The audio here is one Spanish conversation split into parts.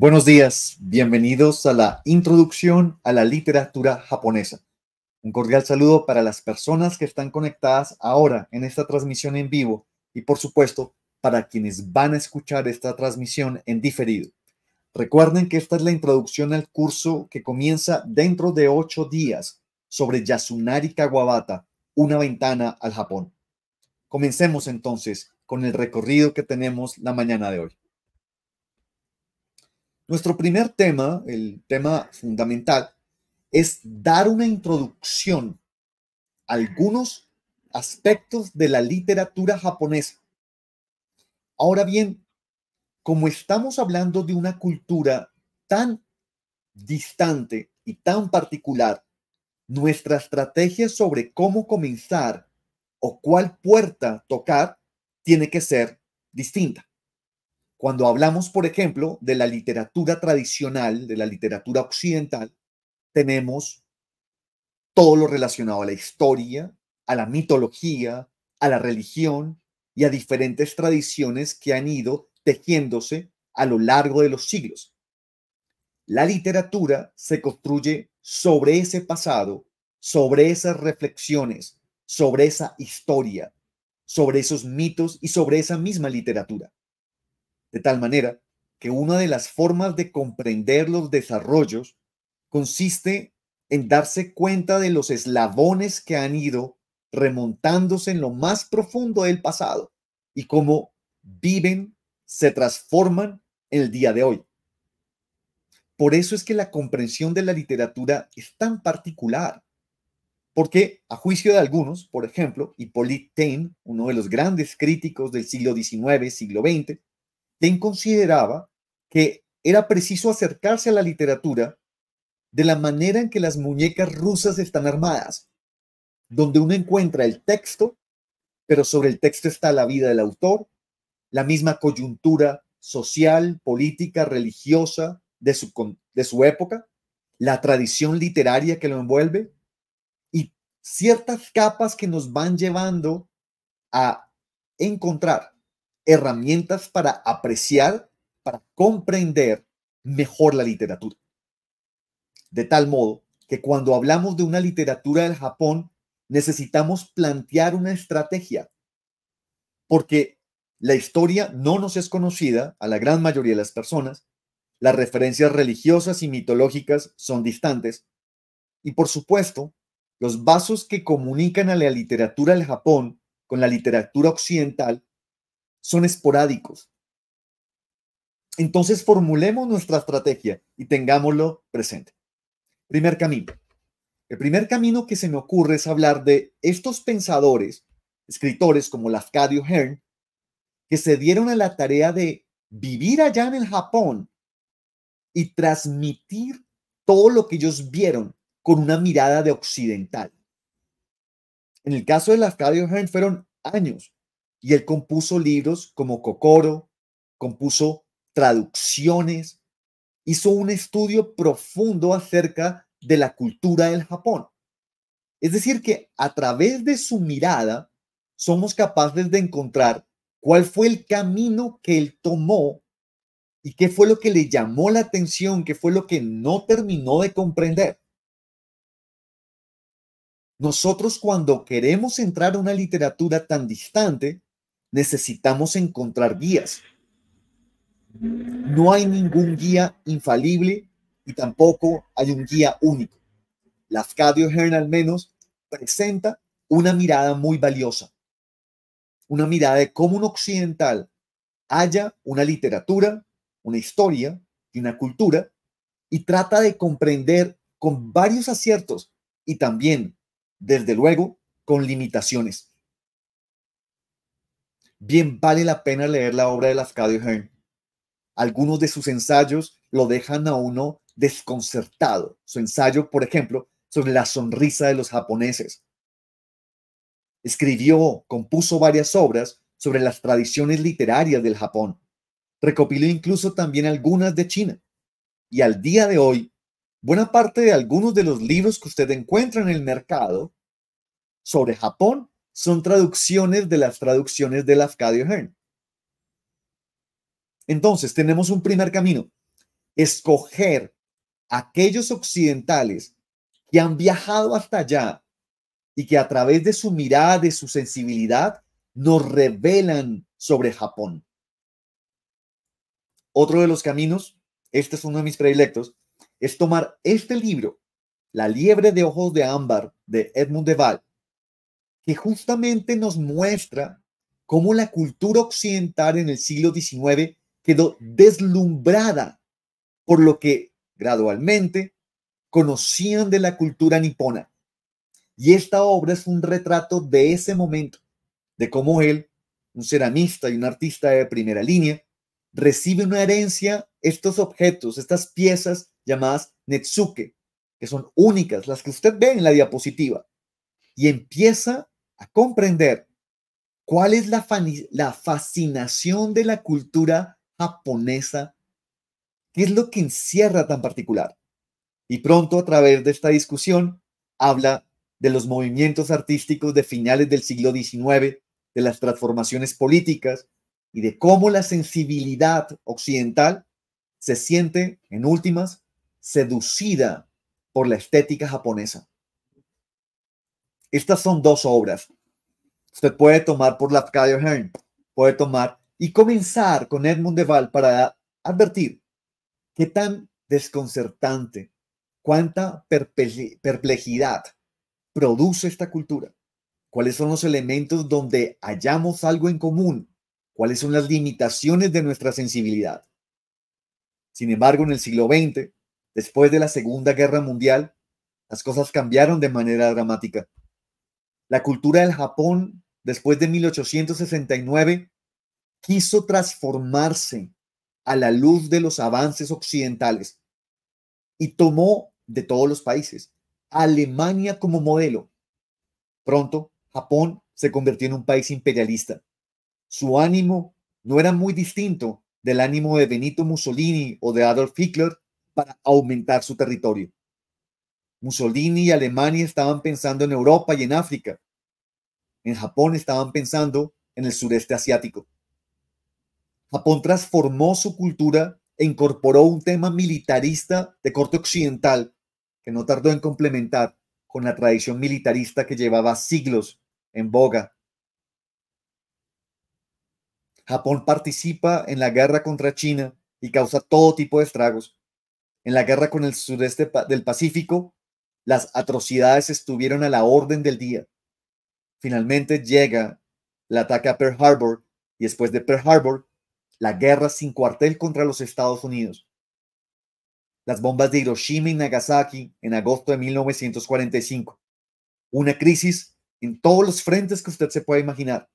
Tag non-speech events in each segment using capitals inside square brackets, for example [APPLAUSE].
Buenos días, bienvenidos a la introducción a la literatura japonesa. Un cordial saludo para las personas que están conectadas ahora en esta transmisión en vivo y por supuesto para quienes van a escuchar esta transmisión en diferido. Recuerden que esta es la introducción al curso que comienza dentro de ocho días sobre Yasunari Kawabata, una ventana al Japón. Comencemos entonces con el recorrido que tenemos la mañana de hoy. Nuestro primer tema, el tema fundamental, es dar una introducción a algunos aspectos de la literatura japonesa. Ahora bien, como estamos hablando de una cultura tan distante y tan particular, nuestra estrategia sobre cómo comenzar o cuál puerta tocar tiene que ser distinta. Cuando hablamos, por ejemplo, de la literatura tradicional, de la literatura occidental, tenemos todo lo relacionado a la historia, a la mitología, a la religión y a diferentes tradiciones que han ido tejiéndose a lo largo de los siglos. La literatura se construye sobre ese pasado, sobre esas reflexiones, sobre esa historia, sobre esos mitos y sobre esa misma literatura. De tal manera que una de las formas de comprender los desarrollos consiste en darse cuenta de los eslabones que han ido remontándose en lo más profundo del pasado y cómo viven, se transforman el día de hoy. Por eso es que la comprensión de la literatura es tan particular, porque a juicio de algunos, por ejemplo, Hippolyte Taine, uno de los grandes críticos del siglo XIX, siglo XX, Ten consideraba que era preciso acercarse a la literatura de la manera en que las muñecas rusas están armadas, donde uno encuentra el texto, pero sobre el texto está la vida del autor, la misma coyuntura social, política, religiosa de su, de su época, la tradición literaria que lo envuelve y ciertas capas que nos van llevando a encontrar herramientas para apreciar, para comprender mejor la literatura. De tal modo que cuando hablamos de una literatura del Japón, necesitamos plantear una estrategia, porque la historia no nos es conocida a la gran mayoría de las personas, las referencias religiosas y mitológicas son distantes, y por supuesto, los vasos que comunican a la literatura del Japón con la literatura occidental son esporádicos. Entonces formulemos nuestra estrategia y tengámoslo presente. Primer camino. El primer camino que se me ocurre es hablar de estos pensadores, escritores como Lafcadio Hearn, que se dieron a la tarea de vivir allá en el Japón y transmitir todo lo que ellos vieron con una mirada de occidental. En el caso de Lafcadio Hearn fueron años y él compuso libros como Kokoro, compuso traducciones, hizo un estudio profundo acerca de la cultura del Japón. Es decir, que a través de su mirada somos capaces de encontrar cuál fue el camino que él tomó y qué fue lo que le llamó la atención, qué fue lo que no terminó de comprender. Nosotros cuando queremos entrar a una literatura tan distante, necesitamos encontrar guías. No hay ningún guía infalible y tampoco hay un guía único. Las Hearn al menos presenta una mirada muy valiosa, una mirada de cómo un occidental haya una literatura, una historia y una cultura y trata de comprender con varios aciertos y también, desde luego, con limitaciones bien vale la pena leer la obra de Lafcadio Hearn. Algunos de sus ensayos lo dejan a uno desconcertado. Su ensayo, por ejemplo, sobre la sonrisa de los japoneses. Escribió, compuso varias obras sobre las tradiciones literarias del Japón. Recopiló incluso también algunas de China. Y al día de hoy, buena parte de algunos de los libros que usted encuentra en el mercado sobre Japón son traducciones de las traducciones de Lafcadio Hearn. Entonces, tenemos un primer camino, escoger aquellos occidentales que han viajado hasta allá y que a través de su mirada, de su sensibilidad, nos revelan sobre Japón. Otro de los caminos, este es uno de mis predilectos, es tomar este libro, La liebre de ojos de ámbar, de Edmund de Val, que justamente nos muestra cómo la cultura occidental en el siglo XIX quedó deslumbrada por lo que gradualmente conocían de la cultura nipona. Y esta obra es un retrato de ese momento, de cómo él, un ceramista y un artista de primera línea, recibe una herencia estos objetos, estas piezas llamadas netsuke, que son únicas, las que usted ve en la diapositiva, y empieza a comprender cuál es la, la fascinación de la cultura japonesa, qué es lo que encierra tan particular. Y pronto a través de esta discusión habla de los movimientos artísticos de finales del siglo XIX, de las transformaciones políticas y de cómo la sensibilidad occidental se siente, en últimas, seducida por la estética japonesa. Estas son dos obras. Usted puede tomar por la Hearn, puede tomar y comenzar con Edmund Deval para advertir qué tan desconcertante, cuánta perplejidad produce esta cultura, cuáles son los elementos donde hallamos algo en común, cuáles son las limitaciones de nuestra sensibilidad. Sin embargo, en el siglo XX, después de la Segunda Guerra Mundial, las cosas cambiaron de manera dramática. La cultura del Japón, después de 1869, quiso transformarse a la luz de los avances occidentales y tomó de todos los países Alemania como modelo. Pronto, Japón se convirtió en un país imperialista. Su ánimo no era muy distinto del ánimo de Benito Mussolini o de Adolf Hitler para aumentar su territorio. Mussolini y Alemania estaban pensando en Europa y en África. En Japón estaban pensando en el sureste asiático. Japón transformó su cultura e incorporó un tema militarista de corte occidental que no tardó en complementar con la tradición militarista que llevaba siglos en boga. Japón participa en la guerra contra China y causa todo tipo de estragos. En la guerra con el sudeste del Pacífico, las atrocidades estuvieron a la orden del día. Finalmente llega el ataque a Pearl Harbor y después de Pearl Harbor, la guerra sin cuartel contra los Estados Unidos. Las bombas de Hiroshima y Nagasaki en agosto de 1945. Una crisis en todos los frentes que usted se puede imaginar.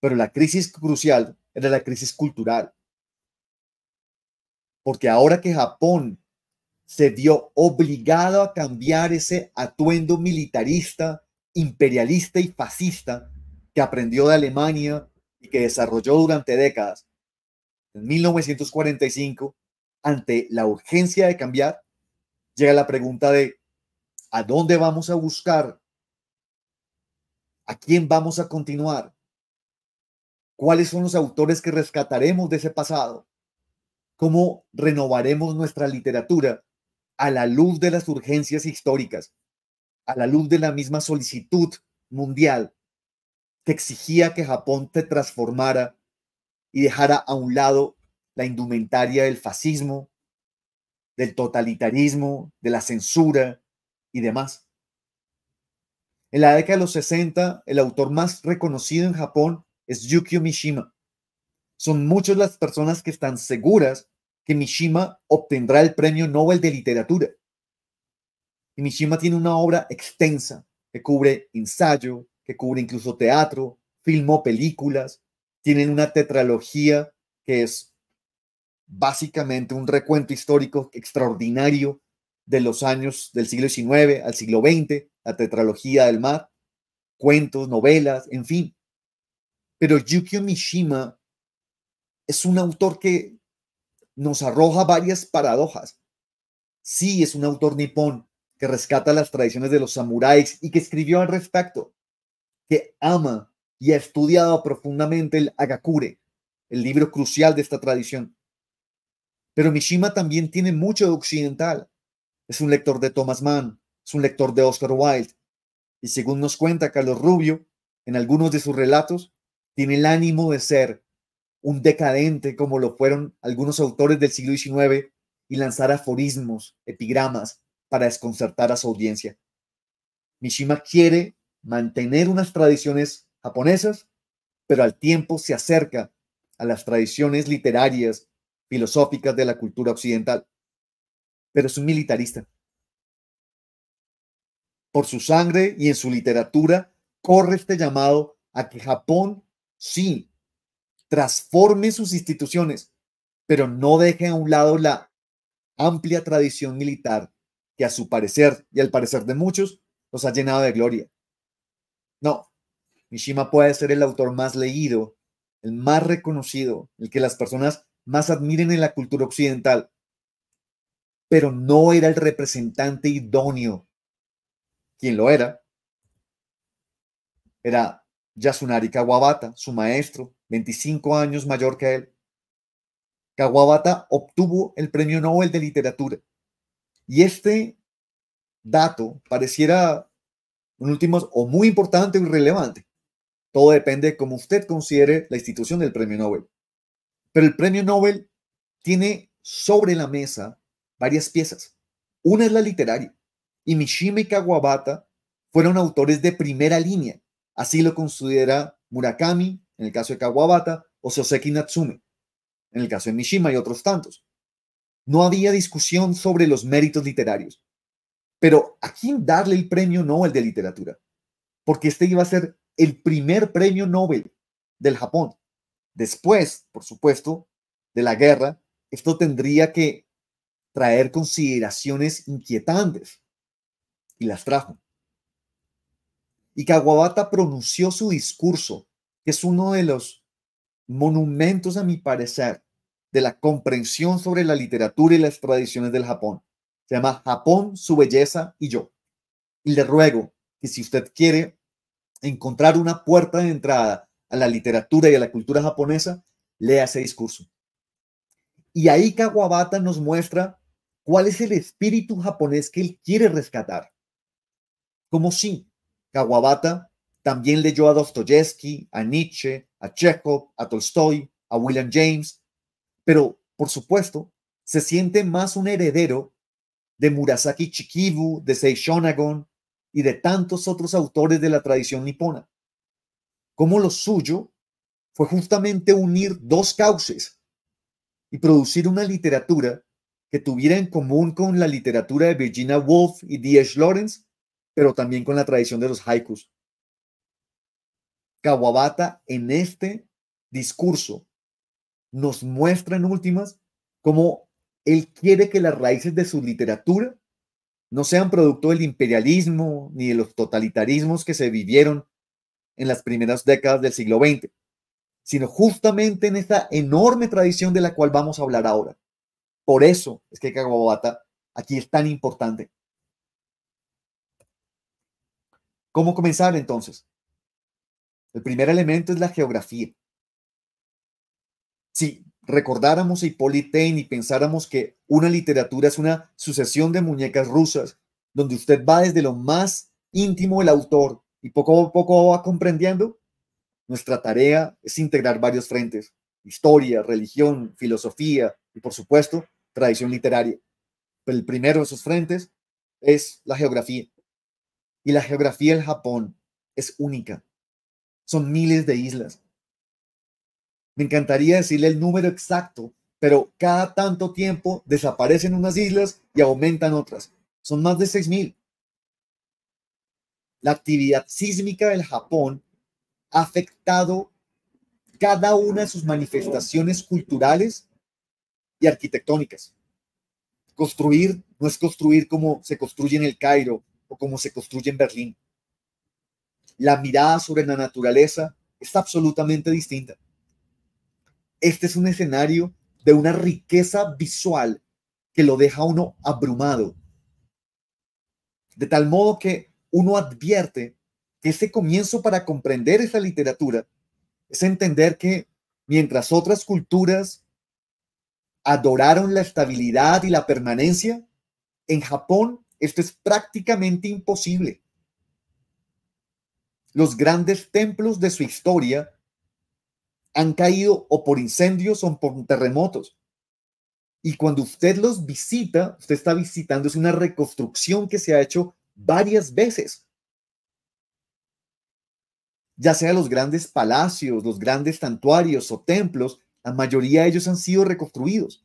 Pero la crisis crucial era la crisis cultural. Porque ahora que Japón se vio obligado a cambiar ese atuendo militarista, imperialista y fascista que aprendió de Alemania y que desarrolló durante décadas. En 1945, ante la urgencia de cambiar, llega la pregunta de ¿a dónde vamos a buscar? ¿A quién vamos a continuar? ¿Cuáles son los autores que rescataremos de ese pasado? ¿Cómo renovaremos nuestra literatura? a la luz de las urgencias históricas, a la luz de la misma solicitud mundial que exigía que Japón te transformara y dejara a un lado la indumentaria del fascismo, del totalitarismo, de la censura y demás. En la década de los 60, el autor más reconocido en Japón es Yukio Mishima. Son muchas las personas que están seguras que Mishima obtendrá el Premio Nobel de Literatura. Y Mishima tiene una obra extensa que cubre ensayo, que cubre incluso teatro, filmó películas, tienen una tetralogía que es básicamente un recuento histórico extraordinario de los años del siglo XIX al siglo XX, la tetralogía del mar, cuentos, novelas, en fin. Pero Yukio Mishima es un autor que nos arroja varias paradojas. Sí, es un autor nipón que rescata las tradiciones de los samuráis y que escribió al respecto, que ama y ha estudiado profundamente el Agakure, el libro crucial de esta tradición. Pero Mishima también tiene mucho de occidental. Es un lector de Thomas Mann, es un lector de Oscar Wilde. Y según nos cuenta Carlos Rubio, en algunos de sus relatos, tiene el ánimo de ser un decadente como lo fueron algunos autores del siglo XIX y lanzar aforismos, epigramas, para desconcertar a su audiencia. Mishima quiere mantener unas tradiciones japonesas, pero al tiempo se acerca a las tradiciones literarias, filosóficas de la cultura occidental. Pero es un militarista. Por su sangre y en su literatura corre este llamado a que Japón sí transforme sus instituciones, pero no deje a un lado la amplia tradición militar que a su parecer y al parecer de muchos los ha llenado de gloria. No, Mishima puede ser el autor más leído, el más reconocido, el que las personas más admiren en la cultura occidental, pero no era el representante idóneo. Quien lo era era Yasunari Kawabata, su maestro, 25 años mayor que él. Kawabata obtuvo el Premio Nobel de Literatura. Y este dato pareciera un último o muy importante o irrelevante. Todo depende de cómo usted considere la institución del Premio Nobel. Pero el Premio Nobel tiene sobre la mesa varias piezas. Una es la literaria. Y Mishima y Kawabata fueron autores de primera línea. Así lo considera Murakami, en el caso de Kawabata, o Soseki Natsume, en el caso de Mishima y otros tantos. No había discusión sobre los méritos literarios. Pero ¿a quién darle el premio Nobel de literatura? Porque este iba a ser el primer premio Nobel del Japón. Después, por supuesto, de la guerra, esto tendría que traer consideraciones inquietantes. Y las trajo. Y Kawabata pronunció su discurso es uno de los monumentos, a mi parecer, de la comprensión sobre la literatura y las tradiciones del Japón. Se llama Japón, su belleza y yo. Y le ruego que si usted quiere encontrar una puerta de entrada a la literatura y a la cultura japonesa, lea ese discurso. Y ahí Kawabata nos muestra cuál es el espíritu japonés que él quiere rescatar. Como si Kawabata también leyó a Dostoyevsky, a Nietzsche, a Chekhov, a Tolstoy, a William James, pero, por supuesto, se siente más un heredero de Murasaki Chikibu, de Sei y de tantos otros autores de la tradición nipona. Como lo suyo fue justamente unir dos cauces y producir una literatura que tuviera en común con la literatura de Virginia Woolf y D.H. Lawrence, pero también con la tradición de los haikus. Kawabata en este discurso nos muestra en últimas cómo él quiere que las raíces de su literatura no sean producto del imperialismo ni de los totalitarismos que se vivieron en las primeras décadas del siglo XX, sino justamente en esta enorme tradición de la cual vamos a hablar ahora. Por eso es que Kawabata aquí es tan importante. ¿Cómo comenzar entonces? El primer elemento es la geografía. Si recordáramos a Hipólite y pensáramos que una literatura es una sucesión de muñecas rusas, donde usted va desde lo más íntimo del autor y poco a poco va comprendiendo, nuestra tarea es integrar varios frentes, historia, religión, filosofía y por supuesto tradición literaria. Pero el primero de esos frentes es la geografía. Y la geografía del Japón es única. Son miles de islas. Me encantaría decirle el número exacto, pero cada tanto tiempo desaparecen unas islas y aumentan otras. Son más de 6.000. La actividad sísmica del Japón ha afectado cada una de sus manifestaciones culturales y arquitectónicas. Construir no es construir como se construye en el Cairo o como se construye en Berlín la mirada sobre la naturaleza es absolutamente distinta. Este es un escenario de una riqueza visual que lo deja uno abrumado. De tal modo que uno advierte que ese comienzo para comprender esa literatura es entender que mientras otras culturas adoraron la estabilidad y la permanencia, en Japón esto es prácticamente imposible. Los grandes templos de su historia han caído o por incendios o por terremotos. Y cuando usted los visita, usted está visitando, es una reconstrucción que se ha hecho varias veces. Ya sea los grandes palacios, los grandes santuarios o templos, la mayoría de ellos han sido reconstruidos.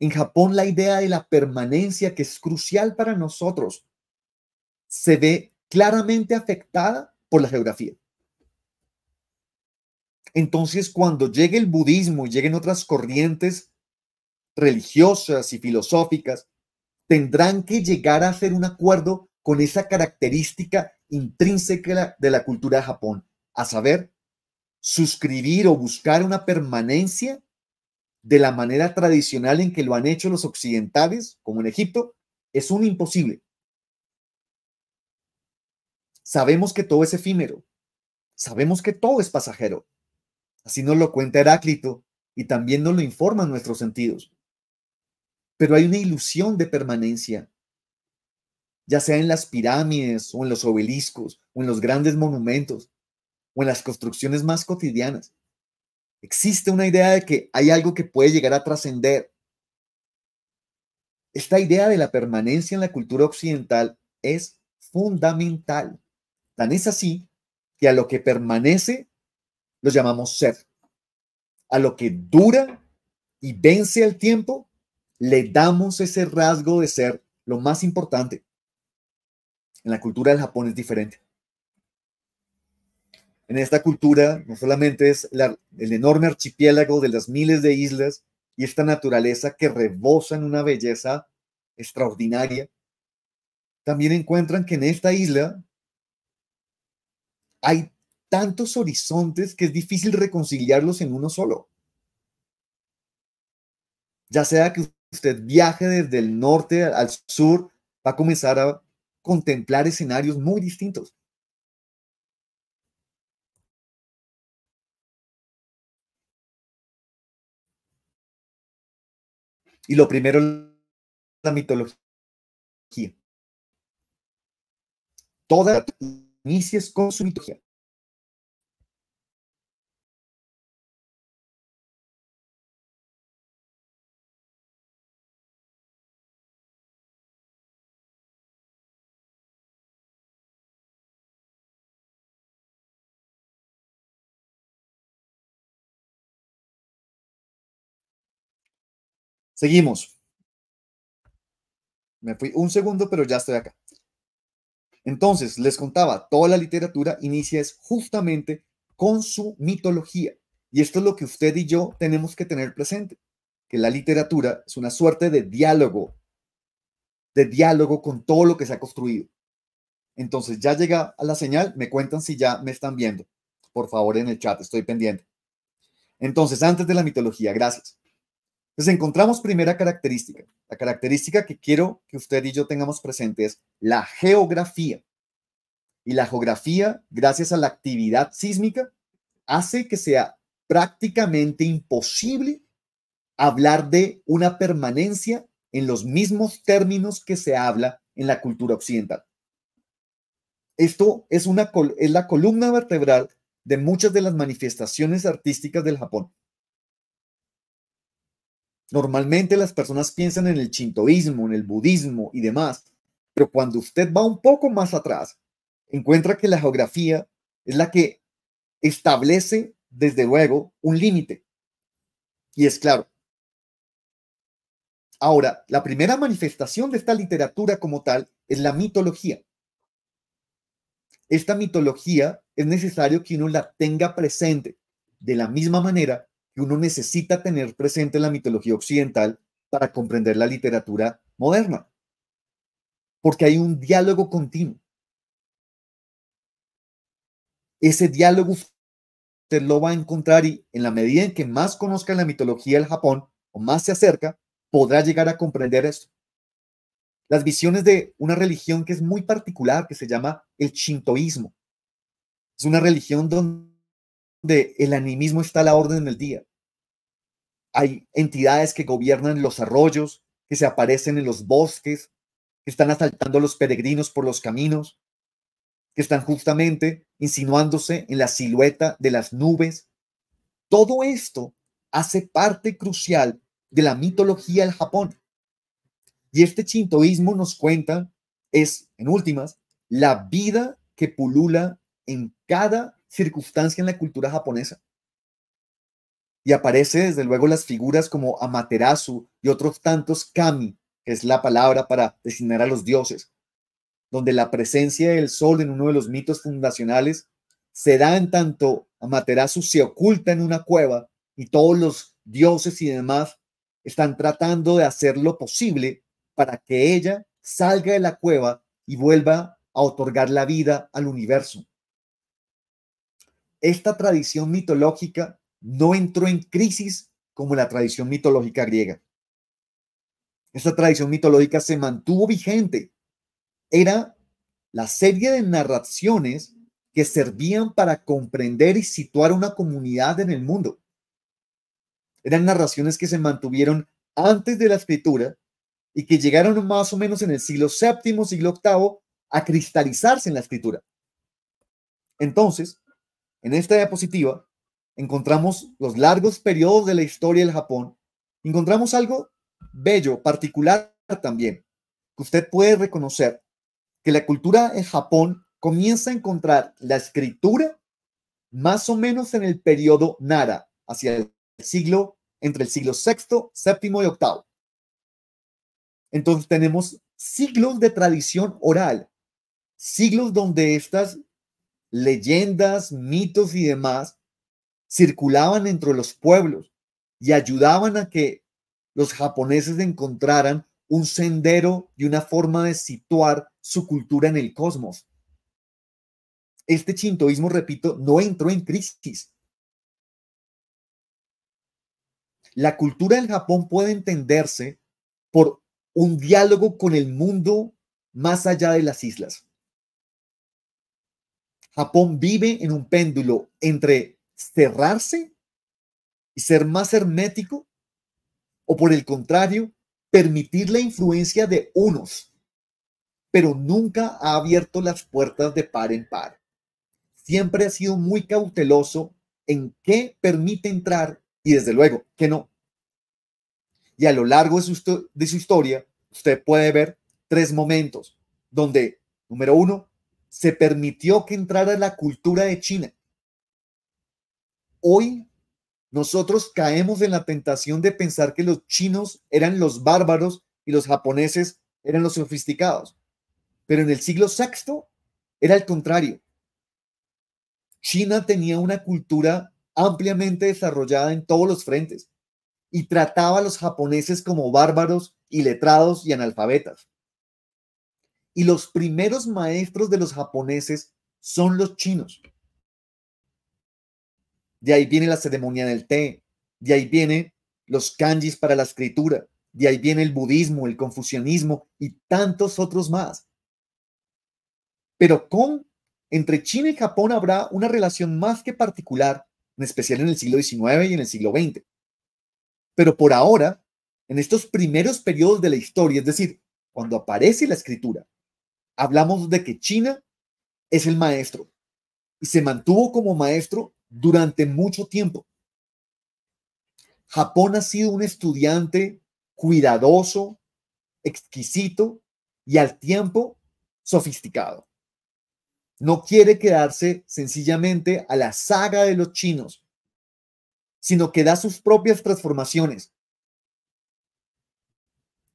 En Japón la idea de la permanencia, que es crucial para nosotros, se ve claramente afectada por la geografía. Entonces, cuando llegue el budismo y lleguen otras corrientes religiosas y filosóficas, tendrán que llegar a hacer un acuerdo con esa característica intrínseca de la cultura de Japón, a saber, suscribir o buscar una permanencia de la manera tradicional en que lo han hecho los occidentales, como en Egipto, es un imposible. Sabemos que todo es efímero, sabemos que todo es pasajero. Así nos lo cuenta Heráclito y también nos lo informan nuestros sentidos. Pero hay una ilusión de permanencia, ya sea en las pirámides o en los obeliscos o en los grandes monumentos o en las construcciones más cotidianas. Existe una idea de que hay algo que puede llegar a trascender. Esta idea de la permanencia en la cultura occidental es fundamental es así que a lo que permanece lo llamamos ser. A lo que dura y vence el tiempo, le damos ese rasgo de ser, lo más importante. En la cultura del Japón es diferente. En esta cultura no solamente es el enorme archipiélago de las miles de islas y esta naturaleza que rebosa en una belleza extraordinaria, también encuentran que en esta isla hay tantos horizontes que es difícil reconciliarlos en uno solo. Ya sea que usted viaje desde el norte al sur, va a comenzar a contemplar escenarios muy distintos. Y lo primero la mitología. Toda inicies con su mitología. Seguimos. Me fui un segundo, pero ya estoy acá. Entonces, les contaba, toda la literatura inicia es justamente con su mitología. Y esto es lo que usted y yo tenemos que tener presente, que la literatura es una suerte de diálogo, de diálogo con todo lo que se ha construido. Entonces, ya llega a la señal, me cuentan si ya me están viendo. Por favor, en el chat, estoy pendiente. Entonces, antes de la mitología, gracias. Entonces encontramos primera característica. La característica que quiero que usted y yo tengamos presente es la geografía. Y la geografía, gracias a la actividad sísmica, hace que sea prácticamente imposible hablar de una permanencia en los mismos términos que se habla en la cultura occidental. Esto es, una, es la columna vertebral de muchas de las manifestaciones artísticas del Japón. Normalmente las personas piensan en el chintoísmo, en el budismo y demás, pero cuando usted va un poco más atrás, encuentra que la geografía es la que establece, desde luego, un límite. Y es claro. Ahora, la primera manifestación de esta literatura como tal es la mitología. Esta mitología es necesario que uno la tenga presente, de la misma manera que uno necesita tener presente la mitología occidental para comprender la literatura moderna, porque hay un diálogo continuo. Ese diálogo usted lo va a encontrar y en la medida en que más conozca la mitología del Japón o más se acerca, podrá llegar a comprender esto. Las visiones de una religión que es muy particular, que se llama el shintoísmo. Es una religión donde donde el animismo está a la orden del día. Hay entidades que gobiernan los arroyos, que se aparecen en los bosques, que están asaltando a los peregrinos por los caminos, que están justamente insinuándose en la silueta de las nubes. Todo esto hace parte crucial de la mitología del Japón. Y este chintoísmo nos cuenta, es, en últimas, la vida que pulula en cada circunstancia en la cultura japonesa. Y aparece desde luego las figuras como Amaterasu y otros tantos kami, que es la palabra para designar a los dioses, donde la presencia del sol en uno de los mitos fundacionales se da en tanto Amaterasu se oculta en una cueva y todos los dioses y demás están tratando de hacer lo posible para que ella salga de la cueva y vuelva a otorgar la vida al universo esta tradición mitológica no entró en crisis como la tradición mitológica griega. Esta tradición mitológica se mantuvo vigente. Era la serie de narraciones que servían para comprender y situar una comunidad en el mundo. Eran narraciones que se mantuvieron antes de la escritura y que llegaron más o menos en el siglo VII, siglo VIII a cristalizarse en la escritura. Entonces, en esta diapositiva encontramos los largos periodos de la historia del Japón. Encontramos algo bello, particular también, que usted puede reconocer, que la cultura en Japón comienza a encontrar la escritura más o menos en el periodo Nara, hacia el siglo, entre el siglo VI, VII y VIII. Entonces tenemos siglos de tradición oral, siglos donde estas leyendas, mitos y demás circulaban entre los pueblos y ayudaban a que los japoneses encontraran un sendero y una forma de situar su cultura en el cosmos. Este chintoísmo, repito, no entró en crisis. La cultura del Japón puede entenderse por un diálogo con el mundo más allá de las islas. Japón vive en un péndulo entre cerrarse y ser más hermético o por el contrario, permitir la influencia de unos, pero nunca ha abierto las puertas de par en par. Siempre ha sido muy cauteloso en qué permite entrar y desde luego que no. Y a lo largo de su, de su historia, usted puede ver tres momentos donde, número uno, se permitió que entrara la cultura de China. Hoy nosotros caemos en la tentación de pensar que los chinos eran los bárbaros y los japoneses eran los sofisticados. Pero en el siglo VI era el contrario. China tenía una cultura ampliamente desarrollada en todos los frentes y trataba a los japoneses como bárbaros, y letrados y analfabetas. Y los primeros maestros de los japoneses son los chinos. De ahí viene la ceremonia del té, de ahí vienen los kanjis para la escritura, de ahí viene el budismo, el confucianismo y tantos otros más. Pero con entre China y Japón habrá una relación más que particular, en especial en el siglo XIX y en el siglo XX. Pero por ahora, en estos primeros periodos de la historia, es decir, cuando aparece la escritura, hablamos de que China es el maestro y se mantuvo como maestro durante mucho tiempo. Japón ha sido un estudiante cuidadoso, exquisito y al tiempo sofisticado. No quiere quedarse sencillamente a la saga de los chinos, sino que da sus propias transformaciones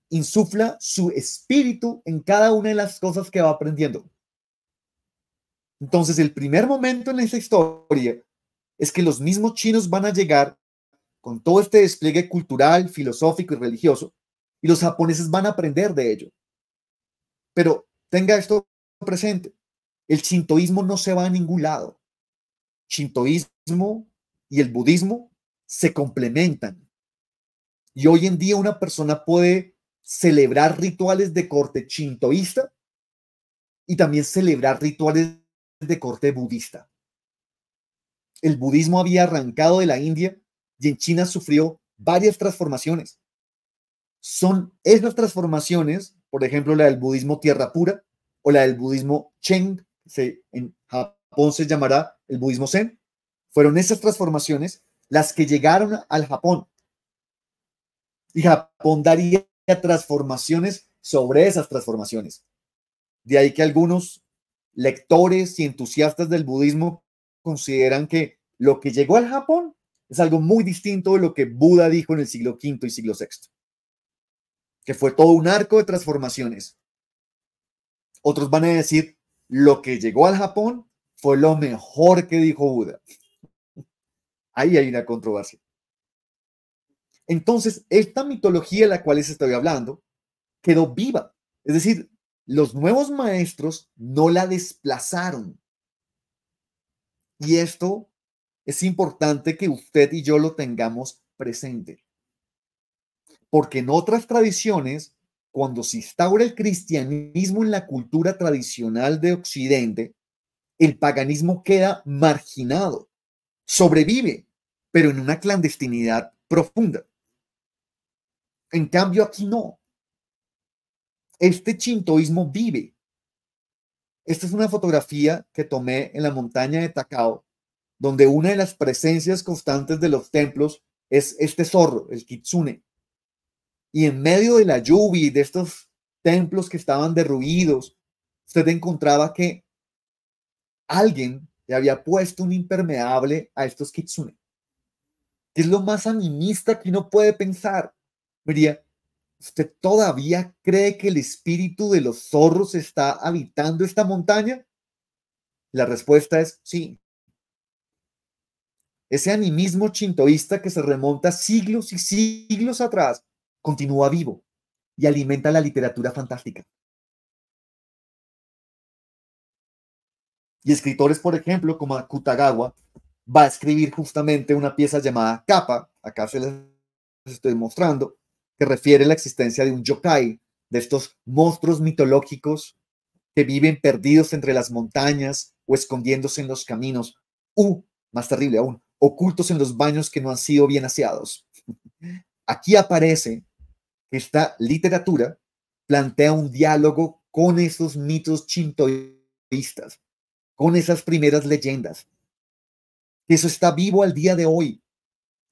insufla su espíritu en cada una de las cosas que va aprendiendo. Entonces, el primer momento en esa historia es que los mismos chinos van a llegar con todo este despliegue cultural, filosófico y religioso, y los japoneses van a aprender de ello. Pero tenga esto presente, el shintoísmo no se va a ningún lado. Shintoísmo y el budismo se complementan. Y hoy en día una persona puede celebrar rituales de corte chintoísta y también celebrar rituales de corte budista. El budismo había arrancado de la India y en China sufrió varias transformaciones. Son esas transformaciones, por ejemplo, la del budismo tierra pura o la del budismo Cheng, en Japón se llamará el budismo Zen, fueron esas transformaciones las que llegaron al Japón. Y Japón daría transformaciones sobre esas transformaciones. De ahí que algunos lectores y entusiastas del budismo consideran que lo que llegó al Japón es algo muy distinto de lo que Buda dijo en el siglo V y siglo VI, que fue todo un arco de transformaciones. Otros van a decir, lo que llegó al Japón fue lo mejor que dijo Buda. Ahí hay una controversia. Entonces, esta mitología de la cual les estoy hablando quedó viva. Es decir, los nuevos maestros no la desplazaron. Y esto es importante que usted y yo lo tengamos presente. Porque en otras tradiciones, cuando se instaura el cristianismo en la cultura tradicional de Occidente, el paganismo queda marginado, sobrevive, pero en una clandestinidad profunda. En cambio, aquí no. Este chintoísmo vive. Esta es una fotografía que tomé en la montaña de Takao, donde una de las presencias constantes de los templos es este zorro, el kitsune. Y en medio de la lluvia y de estos templos que estaban derruidos, usted encontraba que alguien le había puesto un impermeable a estos kitsune. es lo más animista que uno puede pensar. ¿Vería ¿usted todavía cree que el espíritu de los zorros está habitando esta montaña? La respuesta es sí. Ese animismo chintoísta que se remonta siglos y siglos atrás continúa vivo y alimenta la literatura fantástica. Y escritores, por ejemplo, como Akutagawa, va a escribir justamente una pieza llamada Capa. acá se les estoy mostrando, que a la existencia de un yokai, de estos monstruos mitológicos que viven perdidos entre las montañas o escondiéndose en los caminos, u, más terrible aún, ocultos en los baños que no han sido bien aseados. [LAUGHS] Aquí aparece que esta literatura plantea un diálogo con esos mitos chintoístas, con esas primeras leyendas. Eso está vivo al día de hoy,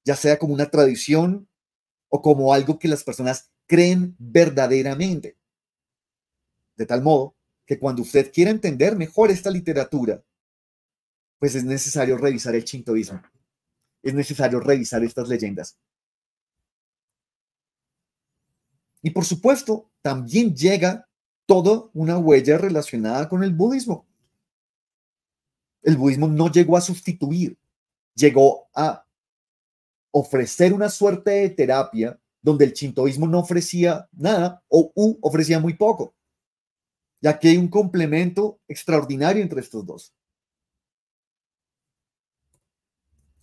ya sea como una tradición o como algo que las personas creen verdaderamente. De tal modo que cuando usted quiera entender mejor esta literatura, pues es necesario revisar el chintoísmo, es necesario revisar estas leyendas. Y por supuesto, también llega toda una huella relacionada con el budismo. El budismo no llegó a sustituir, llegó a ofrecer una suerte de terapia donde el chintoísmo no ofrecía nada o ofrecía muy poco, ya que hay un complemento extraordinario entre estos dos.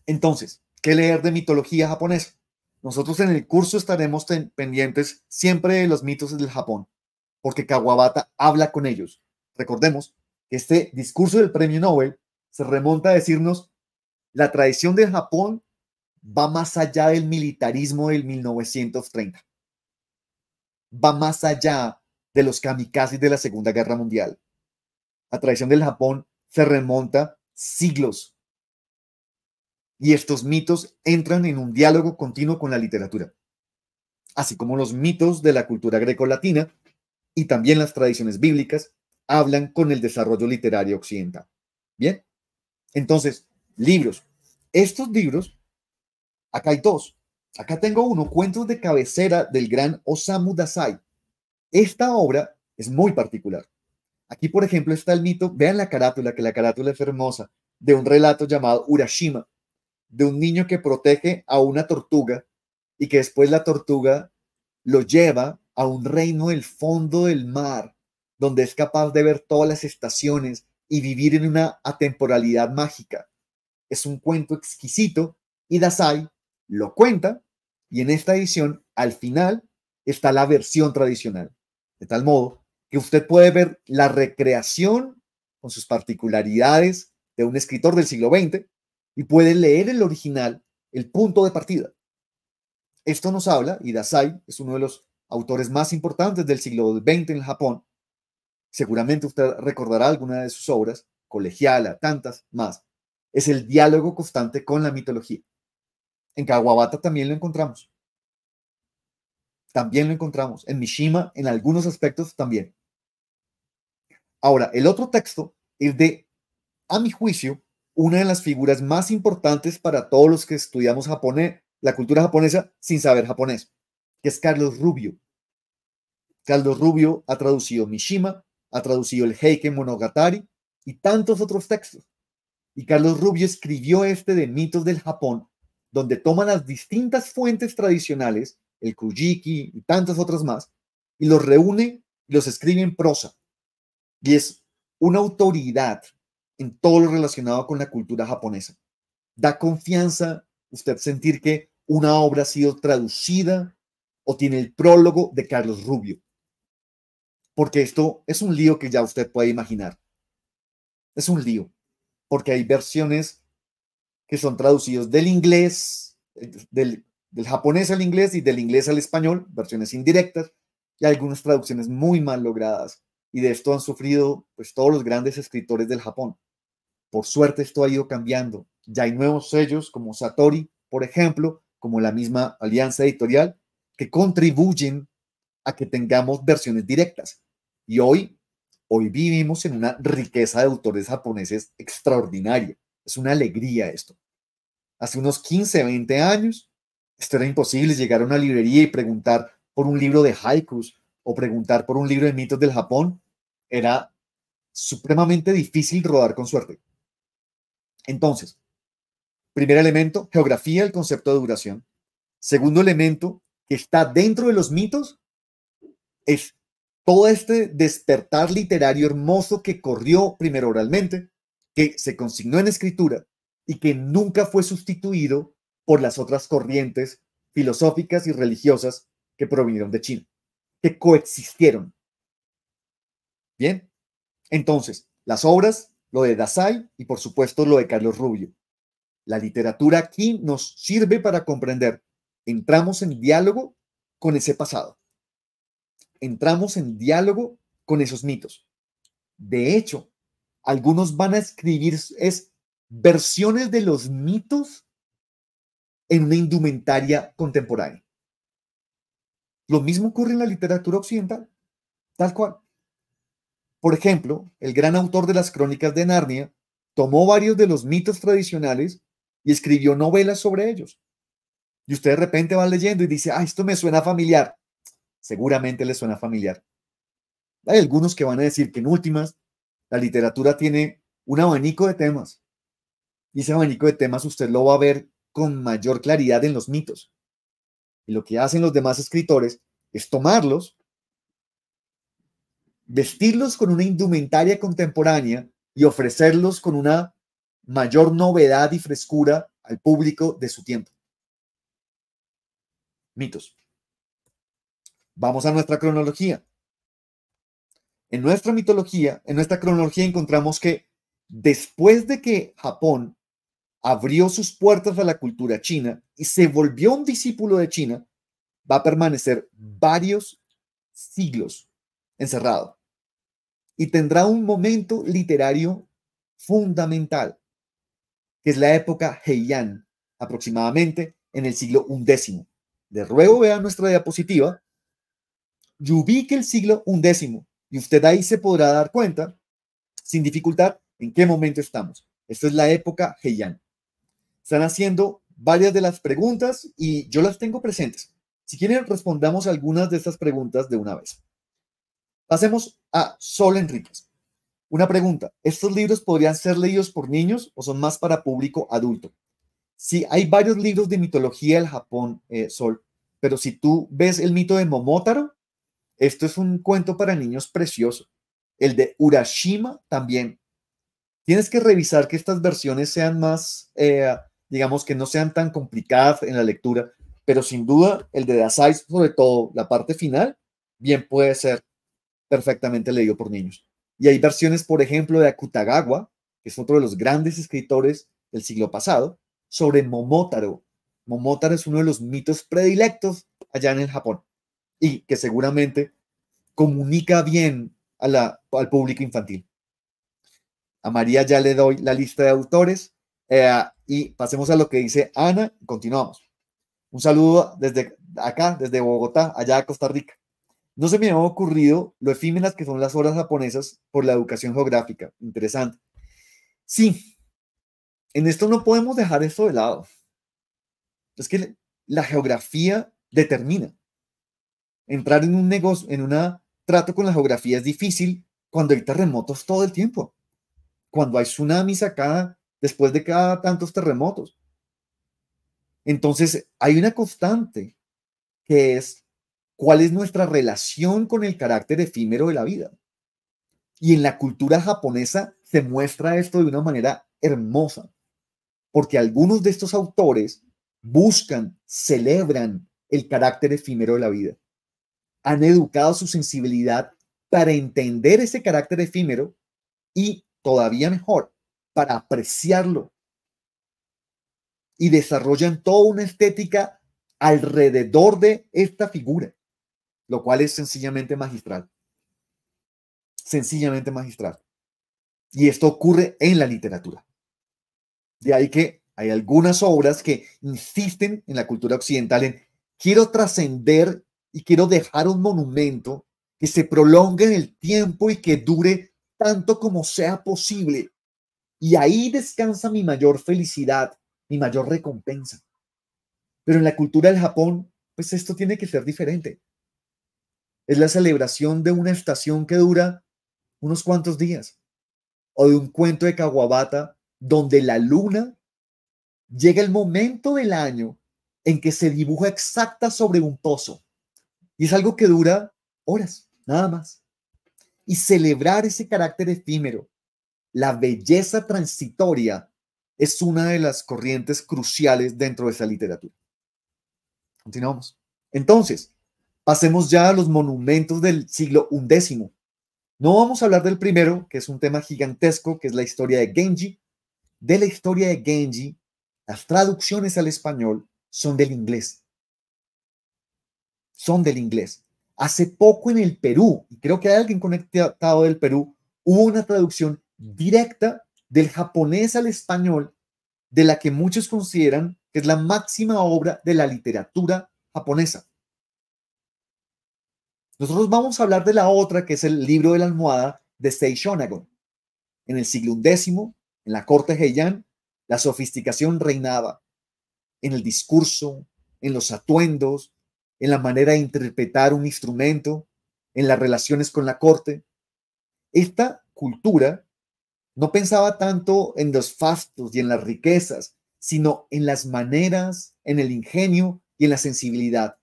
Entonces, ¿qué leer de mitología japonesa? Nosotros en el curso estaremos pendientes siempre de los mitos del Japón, porque Kawabata habla con ellos. Recordemos que este discurso del premio Nobel se remonta a decirnos, la tradición de Japón va más allá del militarismo del 1930. Va más allá de los kamikazes de la Segunda Guerra Mundial. La tradición del Japón se remonta siglos. Y estos mitos entran en un diálogo continuo con la literatura, así como los mitos de la cultura greco-latina y también las tradiciones bíblicas hablan con el desarrollo literario occidental. Bien, entonces, libros. Estos libros Acá hay dos. Acá tengo uno, Cuentos de cabecera del gran Osamu Dazai. Esta obra es muy particular. Aquí, por ejemplo, está el mito, vean la carátula, que la carátula es hermosa, de un relato llamado Urashima, de un niño que protege a una tortuga y que después la tortuga lo lleva a un reino del fondo del mar, donde es capaz de ver todas las estaciones y vivir en una atemporalidad mágica. Es un cuento exquisito y Dasai lo cuenta y en esta edición, al final, está la versión tradicional. De tal modo que usted puede ver la recreación con sus particularidades de un escritor del siglo XX y puede leer el original, el punto de partida. Esto nos habla, y Dasai es uno de los autores más importantes del siglo XX en Japón. Seguramente usted recordará alguna de sus obras, colegiala, tantas más. Es el diálogo constante con la mitología. En Caguabata también lo encontramos. También lo encontramos. En Mishima, en algunos aspectos también. Ahora, el otro texto es de, a mi juicio, una de las figuras más importantes para todos los que estudiamos japonés, la cultura japonesa sin saber japonés, que es Carlos Rubio. Carlos Rubio ha traducido Mishima, ha traducido el Heike Monogatari y tantos otros textos. Y Carlos Rubio escribió este de mitos del Japón donde toman las distintas fuentes tradicionales, el Kujiki y tantas otras más, y los reúne y los escribe en prosa. Y es una autoridad en todo lo relacionado con la cultura japonesa. Da confianza usted sentir que una obra ha sido traducida o tiene el prólogo de Carlos Rubio. Porque esto es un lío que ya usted puede imaginar. Es un lío, porque hay versiones que son traducidos del inglés, eh, del, japonés al inglés y del inglés al español, versiones indirectas, y algunas traducciones muy mal logradas. Y de esto han sufrido pues, todos los grandes escritores del Japón. Por suerte esto ha ido cambiando. Ya hay nuevos sellos como Satori, por ejemplo, como la misma Alianza Editorial, que contribuyen a que tengamos versiones directas. Y hoy, hoy vivimos en una riqueza de autores japoneses extraordinaria. Es una alegría esto. Hace unos 15, 20 años, esto era imposible, llegar a una librería y preguntar por un libro de haikus o preguntar por un libro de mitos del Japón. Era supremamente difícil rodar con suerte. Entonces, primer elemento, geografía, el concepto de duración. Segundo elemento, que está dentro de los mitos, es todo este despertar literario hermoso que corrió primero oralmente, que se consignó en escritura y que nunca fue sustituido por las otras corrientes filosóficas y religiosas que provinieron de China, que coexistieron. Bien, entonces, las obras, lo de Dasai y por supuesto lo de Carlos Rubio. La literatura aquí nos sirve para comprender. Entramos en diálogo con ese pasado. Entramos en diálogo con esos mitos. De hecho, algunos van a escribir es versiones de los mitos en una indumentaria contemporánea. Lo mismo ocurre en la literatura occidental, tal cual. Por ejemplo, el gran autor de las crónicas de Narnia tomó varios de los mitos tradicionales y escribió novelas sobre ellos. Y usted de repente va leyendo y dice, ah, esto me suena familiar. Seguramente le suena familiar. Hay algunos que van a decir que en últimas la literatura tiene un abanico de temas. Y ese abanico de temas usted lo va a ver con mayor claridad en los mitos. Y lo que hacen los demás escritores es tomarlos, vestirlos con una indumentaria contemporánea y ofrecerlos con una mayor novedad y frescura al público de su tiempo. Mitos. Vamos a nuestra cronología en nuestra mitología, en nuestra cronología, encontramos que después de que Japón abrió sus puertas a la cultura china y se volvió un discípulo de China, va a permanecer varios siglos encerrado y tendrá un momento literario fundamental, que es la época Heian, aproximadamente en el siglo undécimo. De ruego vea nuestra diapositiva y ubique el siglo undécimo y usted ahí se podrá dar cuenta, sin dificultad, en qué momento estamos. Esta es la época Heian. Están haciendo varias de las preguntas y yo las tengo presentes. Si quieren, respondamos algunas de estas preguntas de una vez. Pasemos a Sol Enríquez. Una pregunta, ¿estos libros podrían ser leídos por niños o son más para público adulto? Sí, hay varios libros de mitología del Japón, eh, Sol, pero si tú ves el mito de Momotaro, esto es un cuento para niños precioso. El de Urashima también. Tienes que revisar que estas versiones sean más, eh, digamos, que no sean tan complicadas en la lectura, pero sin duda el de Asais, sobre todo la parte final, bien puede ser perfectamente leído por niños. Y hay versiones, por ejemplo, de Akutagawa, que es otro de los grandes escritores del siglo pasado, sobre Momotaro. Momotaro es uno de los mitos predilectos allá en el Japón y que seguramente comunica bien a la, al público infantil. A María ya le doy la lista de autores eh, y pasemos a lo que dice Ana. Continuamos. Un saludo desde acá, desde Bogotá, allá a Costa Rica. No se me ha ocurrido lo efímeras que son las obras japonesas por la educación geográfica. Interesante. Sí, en esto no podemos dejar esto de lado. Es que la geografía determina. Entrar en un negocio, en un trato con la geografía es difícil cuando hay terremotos todo el tiempo, cuando hay tsunamis acá, después de cada tantos terremotos. Entonces, hay una constante que es cuál es nuestra relación con el carácter efímero de la vida. Y en la cultura japonesa se muestra esto de una manera hermosa, porque algunos de estos autores buscan, celebran el carácter efímero de la vida han educado su sensibilidad para entender ese carácter efímero y, todavía mejor, para apreciarlo. Y desarrollan toda una estética alrededor de esta figura, lo cual es sencillamente magistral. Sencillamente magistral. Y esto ocurre en la literatura. De ahí que hay algunas obras que insisten en la cultura occidental en quiero trascender y quiero dejar un monumento que se prolongue en el tiempo y que dure tanto como sea posible. Y ahí descansa mi mayor felicidad, mi mayor recompensa. Pero en la cultura del Japón, pues esto tiene que ser diferente. Es la celebración de una estación que dura unos cuantos días, o de un cuento de Kawabata donde la luna llega el momento del año en que se dibuja exacta sobre un pozo y es algo que dura horas, nada más. Y celebrar ese carácter efímero, la belleza transitoria, es una de las corrientes cruciales dentro de esa literatura. Continuamos. Entonces, pasemos ya a los monumentos del siglo XI. No vamos a hablar del primero, que es un tema gigantesco, que es la historia de Genji. De la historia de Genji, las traducciones al español son del inglés son del inglés. Hace poco en el Perú, y creo que hay alguien conectado del Perú, hubo una traducción directa del japonés al español, de la que muchos consideran que es la máxima obra de la literatura japonesa. Nosotros vamos a hablar de la otra, que es el libro de la almohada de Sei En el siglo XI, en la corte Heian, la sofisticación reinaba en el discurso, en los atuendos, en la manera de interpretar un instrumento, en las relaciones con la corte. Esta cultura no pensaba tanto en los fastos y en las riquezas, sino en las maneras, en el ingenio y en la sensibilidad.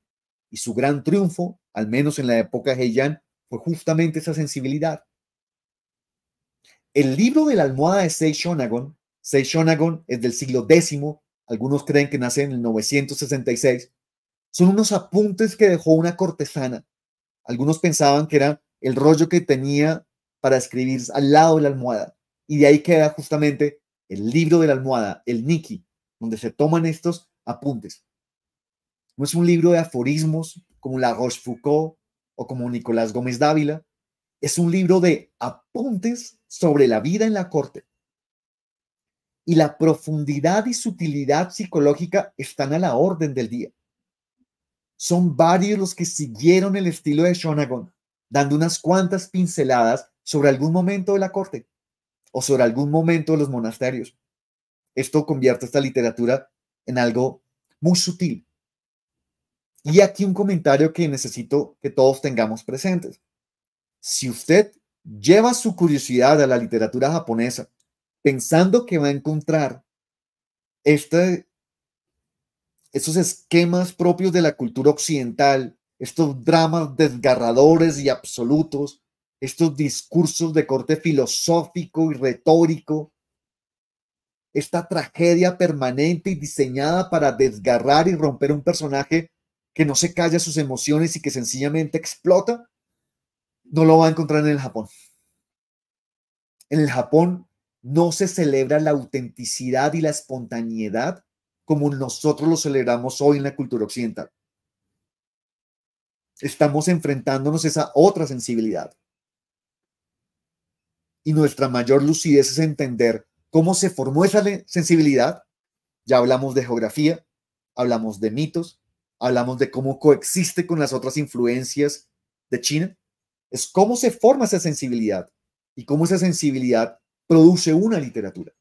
Y su gran triunfo, al menos en la época de Heian, fue justamente esa sensibilidad. El libro de la almohada de Seishonagon, Seishonagon es del siglo X, algunos creen que nace en el 966, son unos apuntes que dejó una cortesana. Algunos pensaban que era el rollo que tenía para escribir al lado de la almohada. Y de ahí queda justamente el libro de la almohada, el Niki, donde se toman estos apuntes. No es un libro de aforismos como La Rochefoucauld o como Nicolás Gómez Dávila. Es un libro de apuntes sobre la vida en la corte. Y la profundidad y sutilidad psicológica están a la orden del día son varios los que siguieron el estilo de Shonagon, dando unas cuantas pinceladas sobre algún momento de la corte o sobre algún momento de los monasterios. Esto convierte esta literatura en algo muy sutil. Y aquí un comentario que necesito que todos tengamos presentes. Si usted lleva su curiosidad a la literatura japonesa pensando que va a encontrar este esos esquemas propios de la cultura occidental, estos dramas desgarradores y absolutos, estos discursos de corte filosófico y retórico, esta tragedia permanente y diseñada para desgarrar y romper un personaje que no se calla sus emociones y que sencillamente explota, no lo va a encontrar en el Japón. En el Japón no se celebra la autenticidad y la espontaneidad como nosotros lo celebramos hoy en la cultura occidental. Estamos enfrentándonos a esa otra sensibilidad. Y nuestra mayor lucidez es entender cómo se formó esa sensibilidad. Ya hablamos de geografía, hablamos de mitos, hablamos de cómo coexiste con las otras influencias de China. Es cómo se forma esa sensibilidad y cómo esa sensibilidad produce una literatura.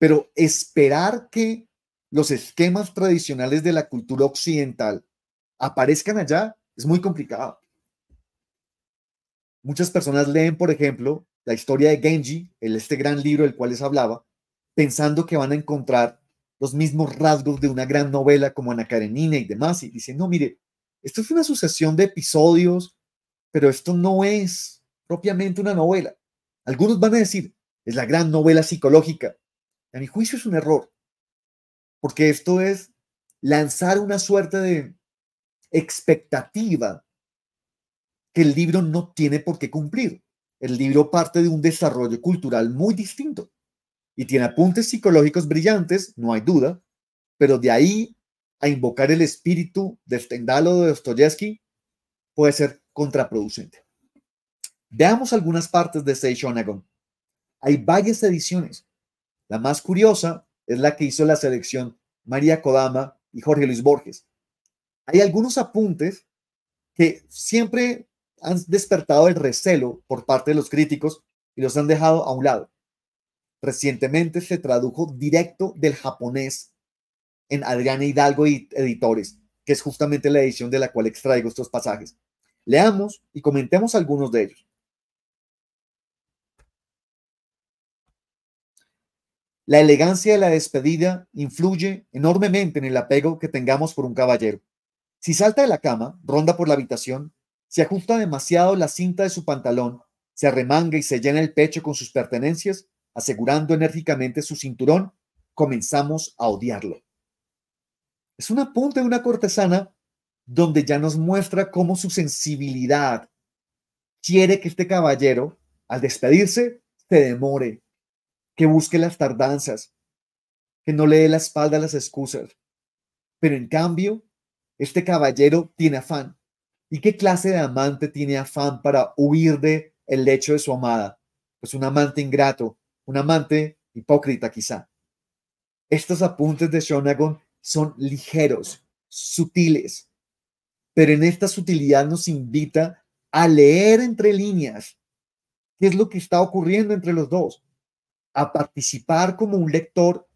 Pero esperar que los esquemas tradicionales de la cultura occidental aparezcan allá es muy complicado. Muchas personas leen, por ejemplo, la historia de Genji, este gran libro del cual les hablaba, pensando que van a encontrar los mismos rasgos de una gran novela como Ana Karenina y demás, y dicen, no, mire, esto es una sucesión de episodios, pero esto no es propiamente una novela. Algunos van a decir, es la gran novela psicológica, a mi juicio es un error, porque esto es lanzar una suerte de expectativa que el libro no tiene por qué cumplir. El libro parte de un desarrollo cultural muy distinto y tiene apuntes psicológicos brillantes, no hay duda, pero de ahí a invocar el espíritu de Stendhal o de Dostoyevsky puede ser contraproducente. Veamos algunas partes de Seishonagon. Hay varias ediciones la más curiosa es la que hizo la selección María Kodama y Jorge Luis Borges. Hay algunos apuntes que siempre han despertado el recelo por parte de los críticos y los han dejado a un lado. Recientemente se tradujo directo del japonés en Adriana Hidalgo y Editores, que es justamente la edición de la cual extraigo estos pasajes. Leamos y comentemos algunos de ellos. La elegancia de la despedida influye enormemente en el apego que tengamos por un caballero. Si salta de la cama, ronda por la habitación, se ajusta demasiado la cinta de su pantalón, se arremanga y se llena el pecho con sus pertenencias, asegurando enérgicamente su cinturón, comenzamos a odiarlo. Es una punta de una cortesana donde ya nos muestra cómo su sensibilidad quiere que este caballero, al despedirse, se demore, que busque las tardanzas, que no le dé la espalda a las excusas. Pero en cambio, este caballero tiene afán. ¿Y qué clase de amante tiene afán para huir de el lecho de su amada? Pues un amante ingrato, un amante hipócrita quizá. Estos apuntes de Shonagon son ligeros, sutiles, pero en esta sutilidad nos invita a leer entre líneas qué es lo que está ocurriendo entre los dos a participar como un lector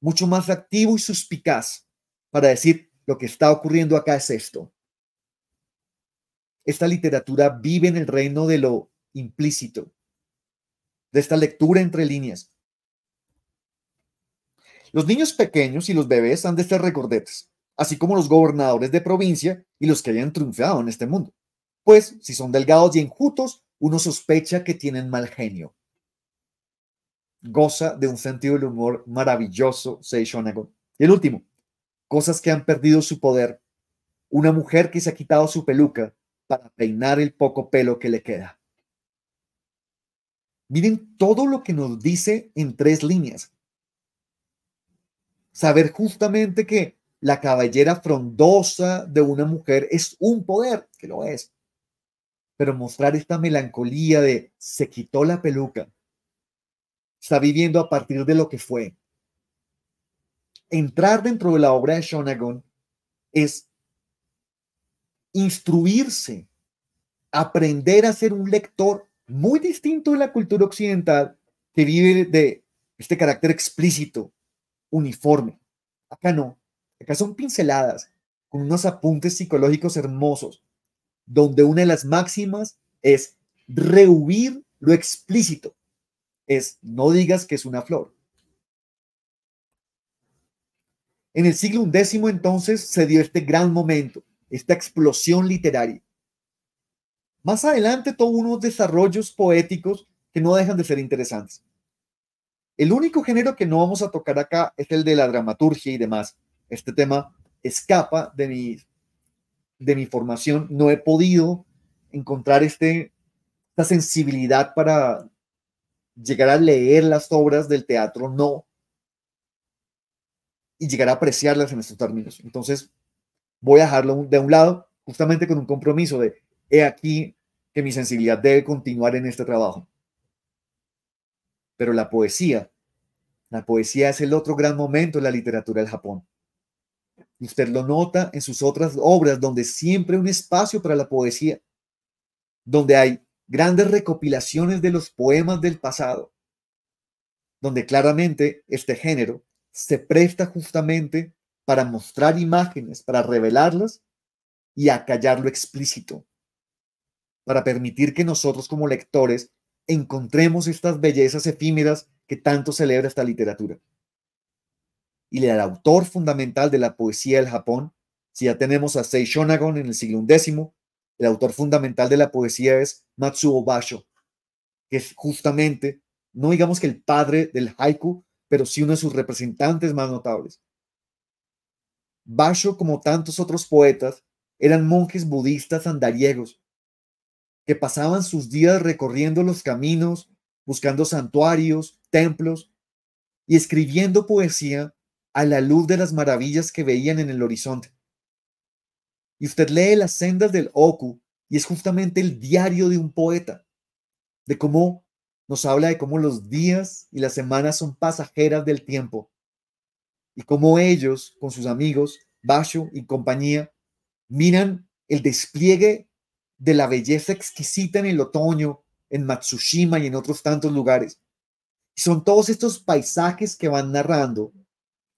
mucho más activo y suspicaz para decir lo que está ocurriendo acá es esto. Esta literatura vive en el reino de lo implícito, de esta lectura entre líneas. Los niños pequeños y los bebés han de ser recordetes, así como los gobernadores de provincia y los que hayan triunfado en este mundo. Pues, si son delgados y enjutos, uno sospecha que tienen mal genio goza de un sentido del humor maravilloso, Seishonagon. Y el último, cosas que han perdido su poder. Una mujer que se ha quitado su peluca para peinar el poco pelo que le queda. Miren todo lo que nos dice en tres líneas. Saber justamente que la cabellera frondosa de una mujer es un poder, que lo es. Pero mostrar esta melancolía de se quitó la peluca está viviendo a partir de lo que fue. Entrar dentro de la obra de Shonagon es instruirse, aprender a ser un lector muy distinto de la cultura occidental que vive de este carácter explícito, uniforme. Acá no, acá son pinceladas con unos apuntes psicológicos hermosos, donde una de las máximas es rehuir lo explícito es no digas que es una flor. En el siglo XI entonces se dio este gran momento, esta explosión literaria. Más adelante tuvo unos desarrollos poéticos que no dejan de ser interesantes. El único género que no vamos a tocar acá es el de la dramaturgia y demás. Este tema escapa de mi, de mi formación. No he podido encontrar este, esta sensibilidad para llegar a leer las obras del teatro no, y llegar a apreciarlas en estos términos. Entonces, voy a dejarlo de un lado, justamente con un compromiso de, he aquí que mi sensibilidad debe continuar en este trabajo. Pero la poesía, la poesía es el otro gran momento en la literatura del Japón. usted lo nota en sus otras obras, donde siempre hay un espacio para la poesía, donde hay grandes recopilaciones de los poemas del pasado, donde claramente este género se presta justamente para mostrar imágenes, para revelarlas y acallar lo explícito, para permitir que nosotros como lectores encontremos estas bellezas efímeras que tanto celebra esta literatura. Y el autor fundamental de la poesía del Japón, si ya tenemos a Sei Shonagon en el siglo XI, el autor fundamental de la poesía es Matsuo Basho, que es justamente, no digamos que el padre del haiku, pero sí uno de sus representantes más notables. Basho, como tantos otros poetas, eran monjes budistas andariegos que pasaban sus días recorriendo los caminos, buscando santuarios, templos y escribiendo poesía a la luz de las maravillas que veían en el horizonte. Y usted lee Las sendas del Oku y es justamente el diario de un poeta, de cómo nos habla de cómo los días y las semanas son pasajeras del tiempo y cómo ellos, con sus amigos, Basho y compañía, miran el despliegue de la belleza exquisita en el otoño, en Matsushima y en otros tantos lugares. Y son todos estos paisajes que van narrando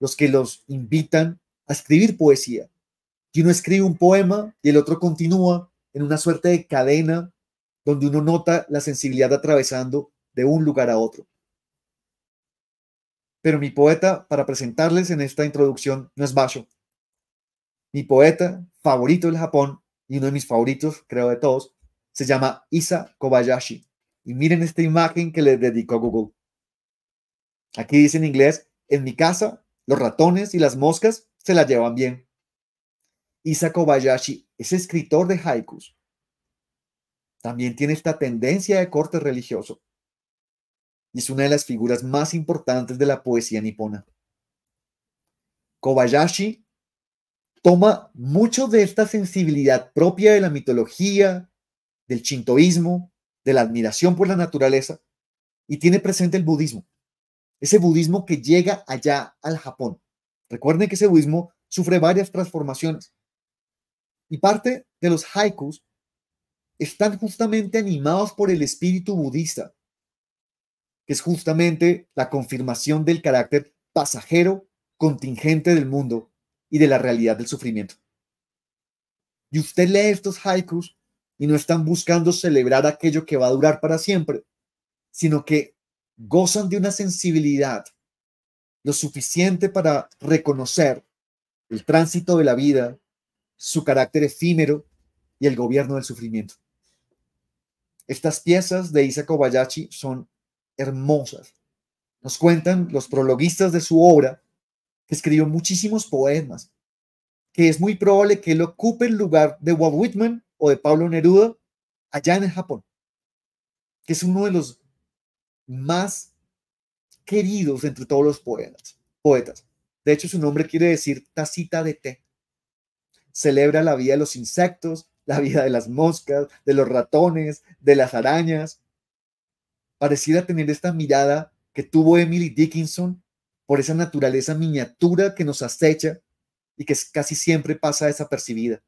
los que los invitan a escribir poesía uno escribe un poema y el otro continúa en una suerte de cadena donde uno nota la sensibilidad atravesando de un lugar a otro. Pero mi poeta para presentarles en esta introducción no es Basho. Mi poeta favorito del Japón y uno de mis favoritos, creo de todos, se llama Isa Kobayashi. Y miren esta imagen que le dedicó Google. Aquí dice en inglés, en mi casa, los ratones y las moscas se la llevan bien. Isa Kobayashi es escritor de haikus. También tiene esta tendencia de corte religioso. Y es una de las figuras más importantes de la poesía nipona. Kobayashi toma mucho de esta sensibilidad propia de la mitología, del chintoísmo, de la admiración por la naturaleza, y tiene presente el budismo. Ese budismo que llega allá al Japón. Recuerden que ese budismo sufre varias transformaciones. Y parte de los haikus están justamente animados por el espíritu budista, que es justamente la confirmación del carácter pasajero, contingente del mundo y de la realidad del sufrimiento. Y usted lee estos haikus y no están buscando celebrar aquello que va a durar para siempre, sino que gozan de una sensibilidad lo suficiente para reconocer el tránsito de la vida, su carácter efímero y el gobierno del sufrimiento. Estas piezas de Isaac Kobayashi son hermosas. Nos cuentan los prologuistas de su obra que escribió muchísimos poemas, que es muy probable que él ocupe el lugar de Walt Whitman o de Pablo Neruda allá en el Japón, que es uno de los más queridos entre todos los poetas. poetas. De hecho, su nombre quiere decir tacita de té celebra la vida de los insectos, la vida de las moscas, de los ratones, de las arañas. Pareciera tener esta mirada que tuvo Emily Dickinson por esa naturaleza miniatura que nos acecha y que casi siempre pasa desapercibida.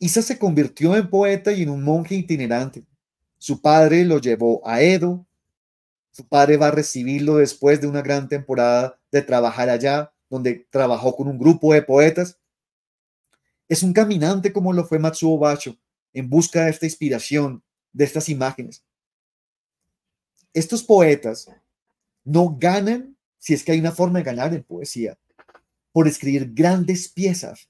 Isa se convirtió en poeta y en un monje itinerante. Su padre lo llevó a Edo. Su padre va a recibirlo después de una gran temporada de trabajar allá donde trabajó con un grupo de poetas. Es un caminante como lo fue Matsuo Bacho en busca de esta inspiración, de estas imágenes. Estos poetas no ganan, si es que hay una forma de ganar en poesía, por escribir grandes piezas.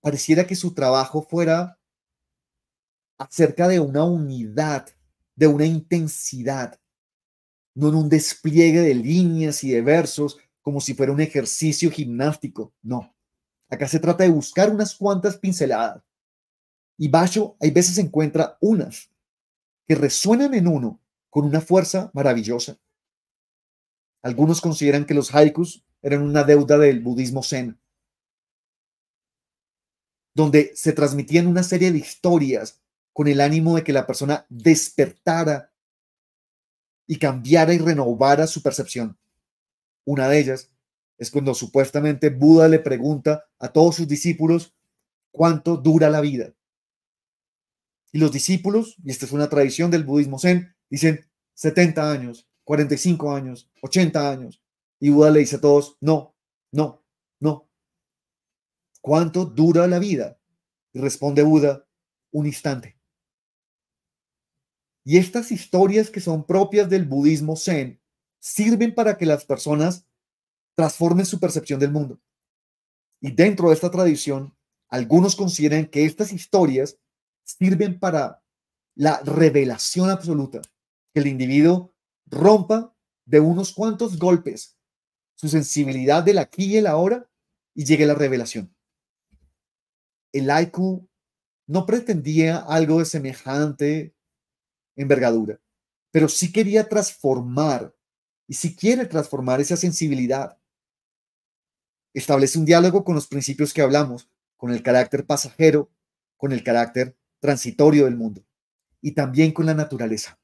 Pareciera que su trabajo fuera acerca de una unidad, de una intensidad, no en un despliegue de líneas y de versos, como si fuera un ejercicio gimnástico. No. Acá se trata de buscar unas cuantas pinceladas. Y Basho hay veces encuentra unas que resuenan en uno con una fuerza maravillosa. Algunos consideran que los haikus eran una deuda del budismo zen, donde se transmitían una serie de historias con el ánimo de que la persona despertara y cambiara y renovara su percepción. Una de ellas es cuando supuestamente Buda le pregunta a todos sus discípulos cuánto dura la vida. Y los discípulos, y esta es una tradición del budismo zen, dicen 70 años, 45 años, 80 años. Y Buda le dice a todos, no, no, no. ¿Cuánto dura la vida? Y responde Buda, un instante. Y estas historias que son propias del budismo zen sirven para que las personas transformen su percepción del mundo. Y dentro de esta tradición, algunos consideran que estas historias sirven para la revelación absoluta, que el individuo rompa de unos cuantos golpes su sensibilidad del aquí y el ahora y llegue a la revelación. El haiku no pretendía algo de semejante envergadura, pero sí quería transformar y si quiere transformar esa sensibilidad, establece un diálogo con los principios que hablamos, con el carácter pasajero, con el carácter transitorio del mundo y también con la naturaleza.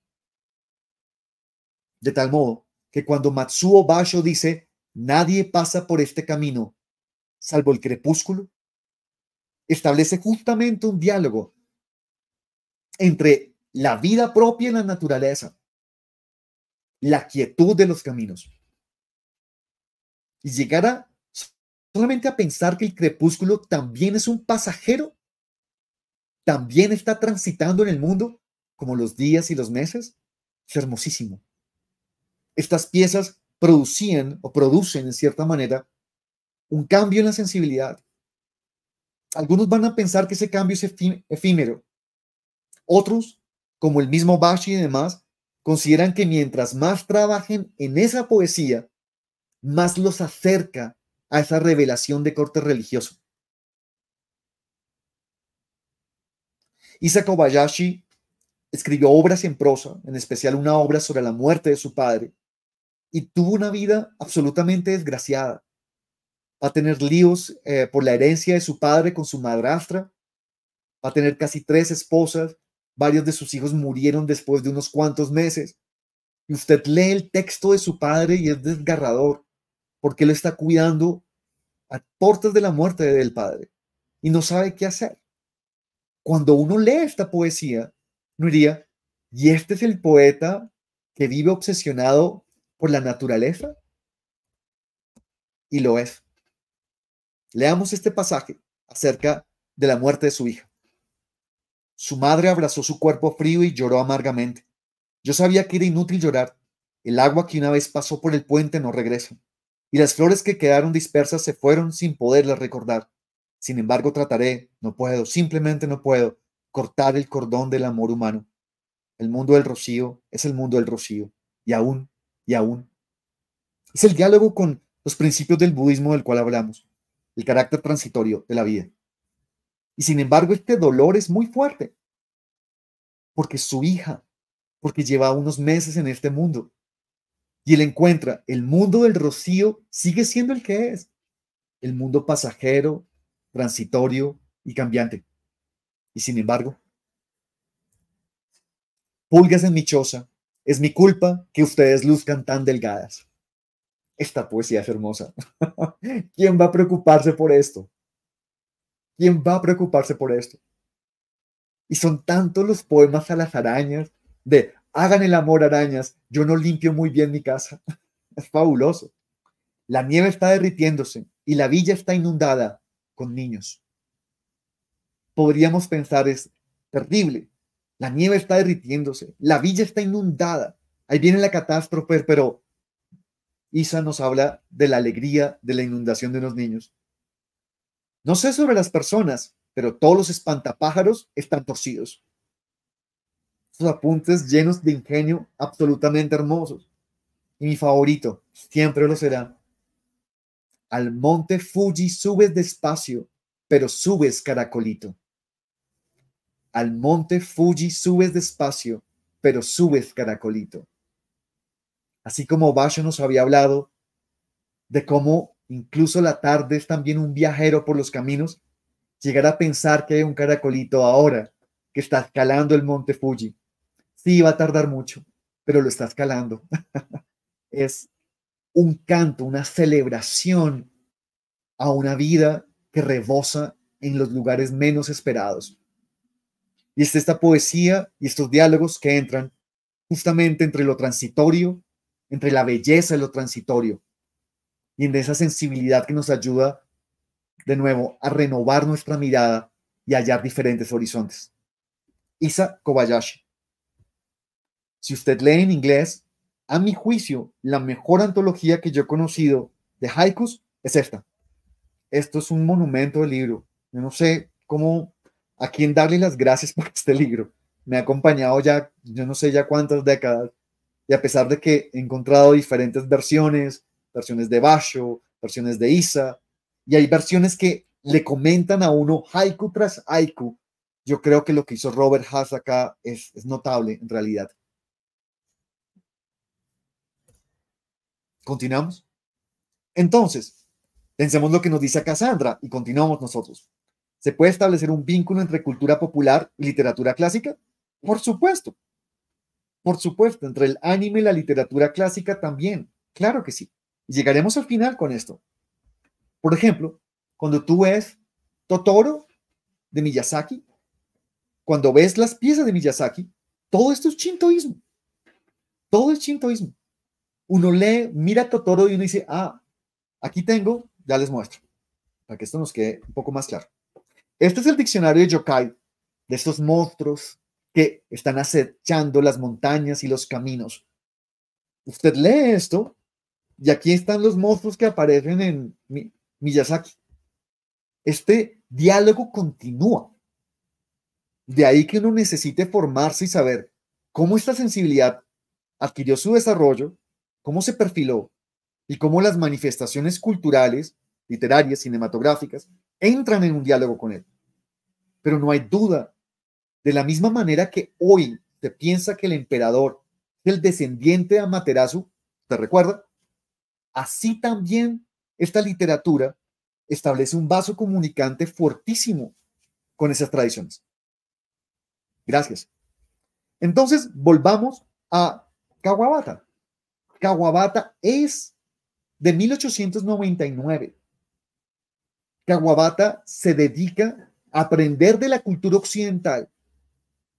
De tal modo que cuando Matsuo Basho dice, nadie pasa por este camino salvo el crepúsculo, establece justamente un diálogo entre la vida propia y la naturaleza, la quietud de los caminos. Y llegar a solamente a pensar que el crepúsculo también es un pasajero, también está transitando en el mundo, como los días y los meses, es hermosísimo. Estas piezas producían o producen, en cierta manera, un cambio en la sensibilidad. Algunos van a pensar que ese cambio es efímero. Otros, como el mismo Bashi y demás, consideran que mientras más trabajen en esa poesía, más los acerca a esa revelación de corte religioso. Isa Kobayashi escribió obras en prosa, en especial una obra sobre la muerte de su padre, y tuvo una vida absolutamente desgraciada. Va a tener líos eh, por la herencia de su padre con su madrastra, va a tener casi tres esposas, varios de sus hijos murieron después de unos cuantos meses. Y usted lee el texto de su padre y es desgarrador, porque él está cuidando a puertas de la muerte del padre y no sabe qué hacer. Cuando uno lee esta poesía, no diría, ¿y este es el poeta que vive obsesionado por la naturaleza? Y lo es. Leamos este pasaje acerca de la muerte de su hija. Su madre abrazó su cuerpo frío y lloró amargamente. Yo sabía que era inútil llorar. El agua que una vez pasó por el puente no regresa. Y las flores que quedaron dispersas se fueron sin poderlas recordar. Sin embargo, trataré, no puedo, simplemente no puedo, cortar el cordón del amor humano. El mundo del rocío es el mundo del rocío. Y aún, y aún. Es el diálogo con los principios del budismo del cual hablamos, el carácter transitorio de la vida. Y sin embargo, este dolor es muy fuerte, porque su hija, porque lleva unos meses en este mundo. Y él encuentra, el mundo del rocío sigue siendo el que es, el mundo pasajero, transitorio y cambiante. Y sin embargo, pulgas en mi choza, es mi culpa que ustedes luzcan tan delgadas. Esta poesía es hermosa. [LAUGHS] ¿Quién va a preocuparse por esto? ¿Quién va a preocuparse por esto? Y son tantos los poemas a las arañas de hagan el amor arañas, yo no limpio muy bien mi casa. [LAUGHS] Es fabuloso. La nieve está derritiéndose y la villa está inundada con niños. Podríamos pensar es terrible. La nieve está derritiéndose, la villa está inundada. Ahí viene la catástrofe, pero Isa nos habla de la alegría de la inundación de los niños. No sé sobre las personas, pero todos los espantapájaros están torcidos. Sus apuntes llenos de ingenio absolutamente hermosos. Y mi favorito, siempre lo será. Al monte Fuji subes despacio, pero subes caracolito. Al monte Fuji subes despacio, pero subes caracolito. Así como Basho nos había hablado de cómo incluso la tarde es también un viajero por los caminos, llegar a pensar que hay un caracolito ahora que está escalando el monte Fuji. Sí, va a tardar mucho, pero lo está escalando. [LAUGHS] es un canto, una celebración a una vida que rebosa en los lugares menos esperados. Y es esta poesía y estos diálogos que entran justamente entre lo transitorio, entre la belleza y lo transitorio, y en esa sensibilidad que nos ayuda de nuevo a renovar nuestra mirada y hallar diferentes horizontes. Isa Kobayashi. Si usted lee en inglés, a mi juicio, la mejor antología que yo he conocido de haikus es esta. Esto es un monumento de libro. Yo no sé cómo, a quién darle las gracias por este libro. Me ha acompañado ya, yo no sé ya cuántas décadas, y a pesar de que he encontrado diferentes versiones, versiones de Basho, versiones de Isa, y hay versiones que le comentan a uno haiku tras haiku. Yo creo que lo que hizo Robert Haas acá es, es notable en realidad. Continuamos. Entonces, pensemos lo que nos dice Cassandra y continuamos nosotros. ¿Se puede establecer un vínculo entre cultura popular y literatura clásica? Por supuesto. Por supuesto, entre el anime y la literatura clásica también. Claro que sí. Llegaremos al final con esto. Por ejemplo, cuando tú ves Totoro de Miyazaki, cuando ves las piezas de Miyazaki, todo esto es chintoísmo. Todo es chintoísmo. Uno lee, mira Totoro y uno dice, ah, aquí tengo, ya les muestro, para que esto nos quede un poco más claro. Este es el diccionario de yokai, de estos monstruos que están acechando las montañas y los caminos. Usted lee esto y aquí están los monstruos que aparecen en Miyazaki. Este diálogo continúa. De ahí que uno necesite formarse y saber cómo esta sensibilidad adquirió su desarrollo, cómo se perfiló y cómo las manifestaciones culturales, literarias, cinematográficas, entran en un diálogo con él. Pero no hay duda, de la misma manera que hoy se piensa que el emperador, el descendiente de Amaterasu, ¿te recuerda? Así también esta literatura establece un vaso comunicante fortísimo con esas tradiciones. Gracias. Entonces, volvamos a Kawabata. Kawabata es de 1899. Kawabata se dedica a aprender de la cultura occidental,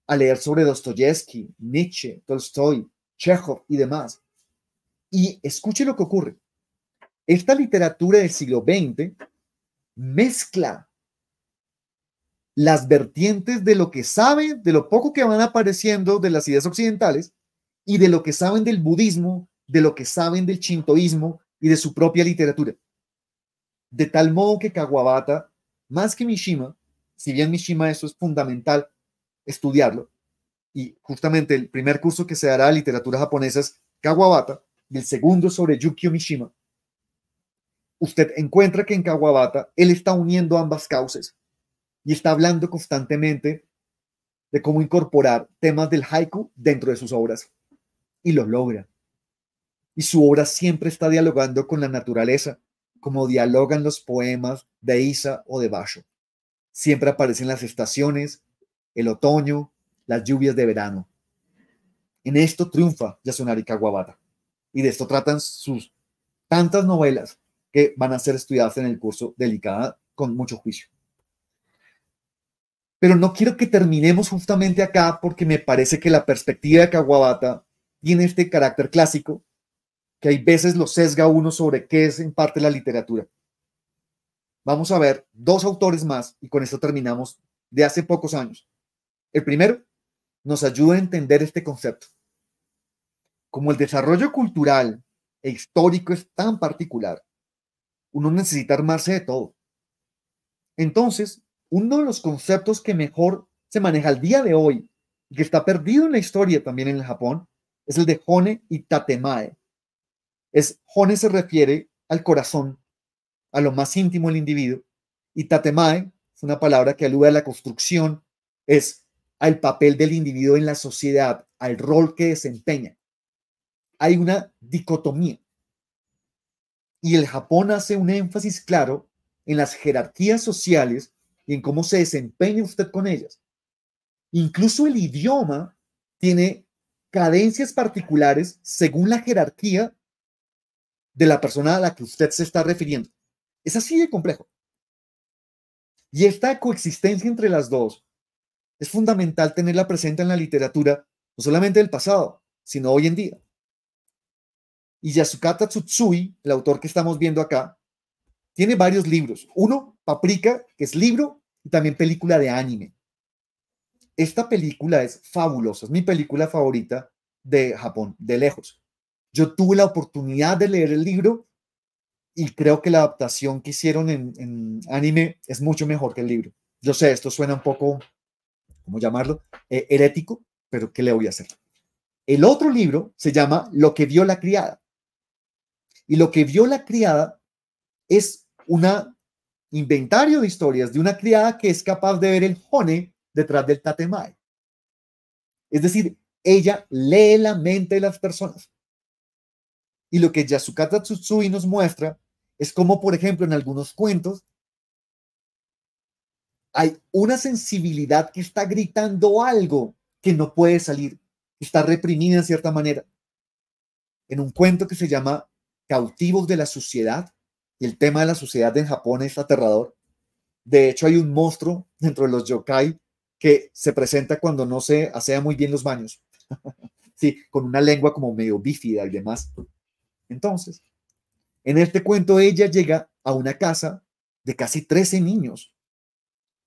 a leer sobre Dostoyevsky, Nietzsche, Tolstoy, Chekhov y demás. Y escuche lo que ocurre. Esta literatura del siglo XX mezcla las vertientes de lo que saben, de lo poco que van apareciendo de las ideas occidentales y de lo que saben del budismo, de lo que saben del chintoísmo y de su propia literatura. De tal modo que Kawabata, más que Mishima, si bien Mishima eso es fundamental estudiarlo, y justamente el primer curso que se dará de literatura japonesa es Kawabata, y el segundo sobre Yukio Mishima, usted encuentra que en Caguabata él está uniendo ambas causas y está hablando constantemente de cómo incorporar temas del haiku dentro de sus obras. Y lo logra. Y su obra siempre está dialogando con la naturaleza, como dialogan los poemas de Isa o de Basho. Siempre aparecen las estaciones, el otoño, las lluvias de verano. En esto triunfa Yasunari Kawabata. Y de esto tratan sus tantas novelas que van a ser estudiadas en el curso delicada con mucho juicio. Pero no quiero que terminemos justamente acá porque me parece que la perspectiva de Caguabata tiene este carácter clásico que hay veces lo sesga uno sobre qué es en parte la literatura. Vamos a ver dos autores más y con esto terminamos de hace pocos años. El primero nos ayuda a entender este concepto. Como el desarrollo cultural e histórico es tan particular, uno necesita armarse de todo. Entonces, uno de los conceptos que mejor se maneja al día de hoy y que está perdido en la historia también en el Japón es el de Hone y Tatemae. Es, Hone se refiere al corazón, a lo más íntimo del individuo, y Tatemae es una palabra que alude a la construcción, es al papel del individuo en la sociedad, al rol que desempeña. Hay una dicotomía y el Japón hace un énfasis claro en las jerarquías sociales y en cómo se desempeña usted con ellas. Incluso el idioma tiene cadencias particulares según la jerarquía de la persona a la que usted se está refiriendo. Es así de complejo. Y esta coexistencia entre las dos es fundamental tenerla presente en la literatura, no solamente del pasado, sino hoy en día. Y Yasukata Tsutsui, el autor que estamos viendo acá, tiene varios libros. Uno, Paprika, que es libro y también película de anime. Esta película es fabulosa, es mi película favorita de Japón, de lejos. Yo tuve la oportunidad de leer el libro y creo que la adaptación que hicieron en, anime es mucho mejor que el libro. Yo sé, esto suena un poco, ¿cómo llamarlo? Eh, herético, pero ¿qué le voy a hacer? El otro libro se llama Lo que vio la criada. Y lo que vio la criada es un inventario de historias de una criada que es capaz de ver el jone detrás del tatemae. Es decir, ella lee la mente de las personas. Y lo que Yasukata Tsutsui nos muestra es como, por ejemplo, en algunos cuentos, hay una sensibilidad que está gritando algo que no puede salir, está reprimida en cierta manera. En un cuento que se llama cautivos de la suciedad. el tema de la suciedad en Japón es aterrador. De hecho, hay un monstruo dentro de los yokai que se presenta cuando no se asea muy bien los baños. [LAUGHS] sí, con una lengua como medio bífida y demás. Entonces, en este cuento ella llega a una casa de casi 13 niños,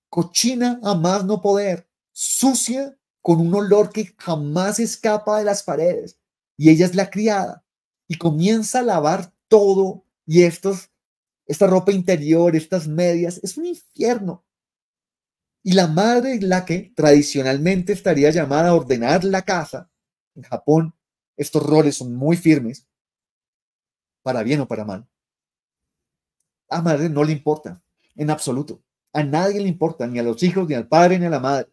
cochina a más no poder, sucia, con un olor que jamás escapa de las paredes. Y ella es la criada y comienza a lavar todo y estos, esta ropa interior, estas medias, es un infierno. Y la madre es la que tradicionalmente estaría llamada a ordenar la casa. En Japón estos roles son muy firmes, para bien o para mal. A madre no le importa, en absoluto. A nadie le importa, ni a los hijos, ni al padre, ni a la madre.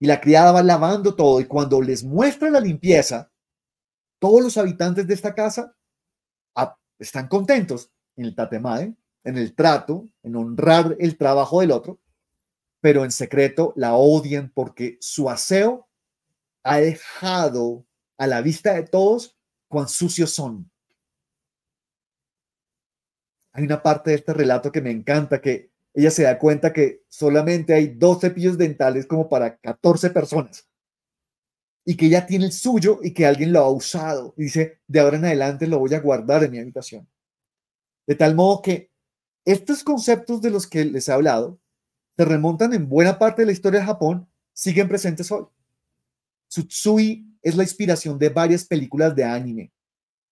Y la criada va lavando todo y cuando les muestra la limpieza, todos los habitantes de esta casa ah, están contentos en el tatemae, en el trato, en honrar el trabajo del otro, pero en secreto la odian porque su aseo ha dejado a la vista de todos cuán sucios son. Hay una parte de este relato que me encanta, que ella se da cuenta que solamente hay dos cepillos dentales como para 14 personas y que ella tiene el suyo y que alguien lo ha usado y dice, de ahora en adelante lo voy a guardar en mi habitación. De tal modo que estos conceptos de los que les he hablado se remontan en buena parte de la historia de Japón, siguen presentes hoy. Tsutsui es la inspiración de varias películas de anime.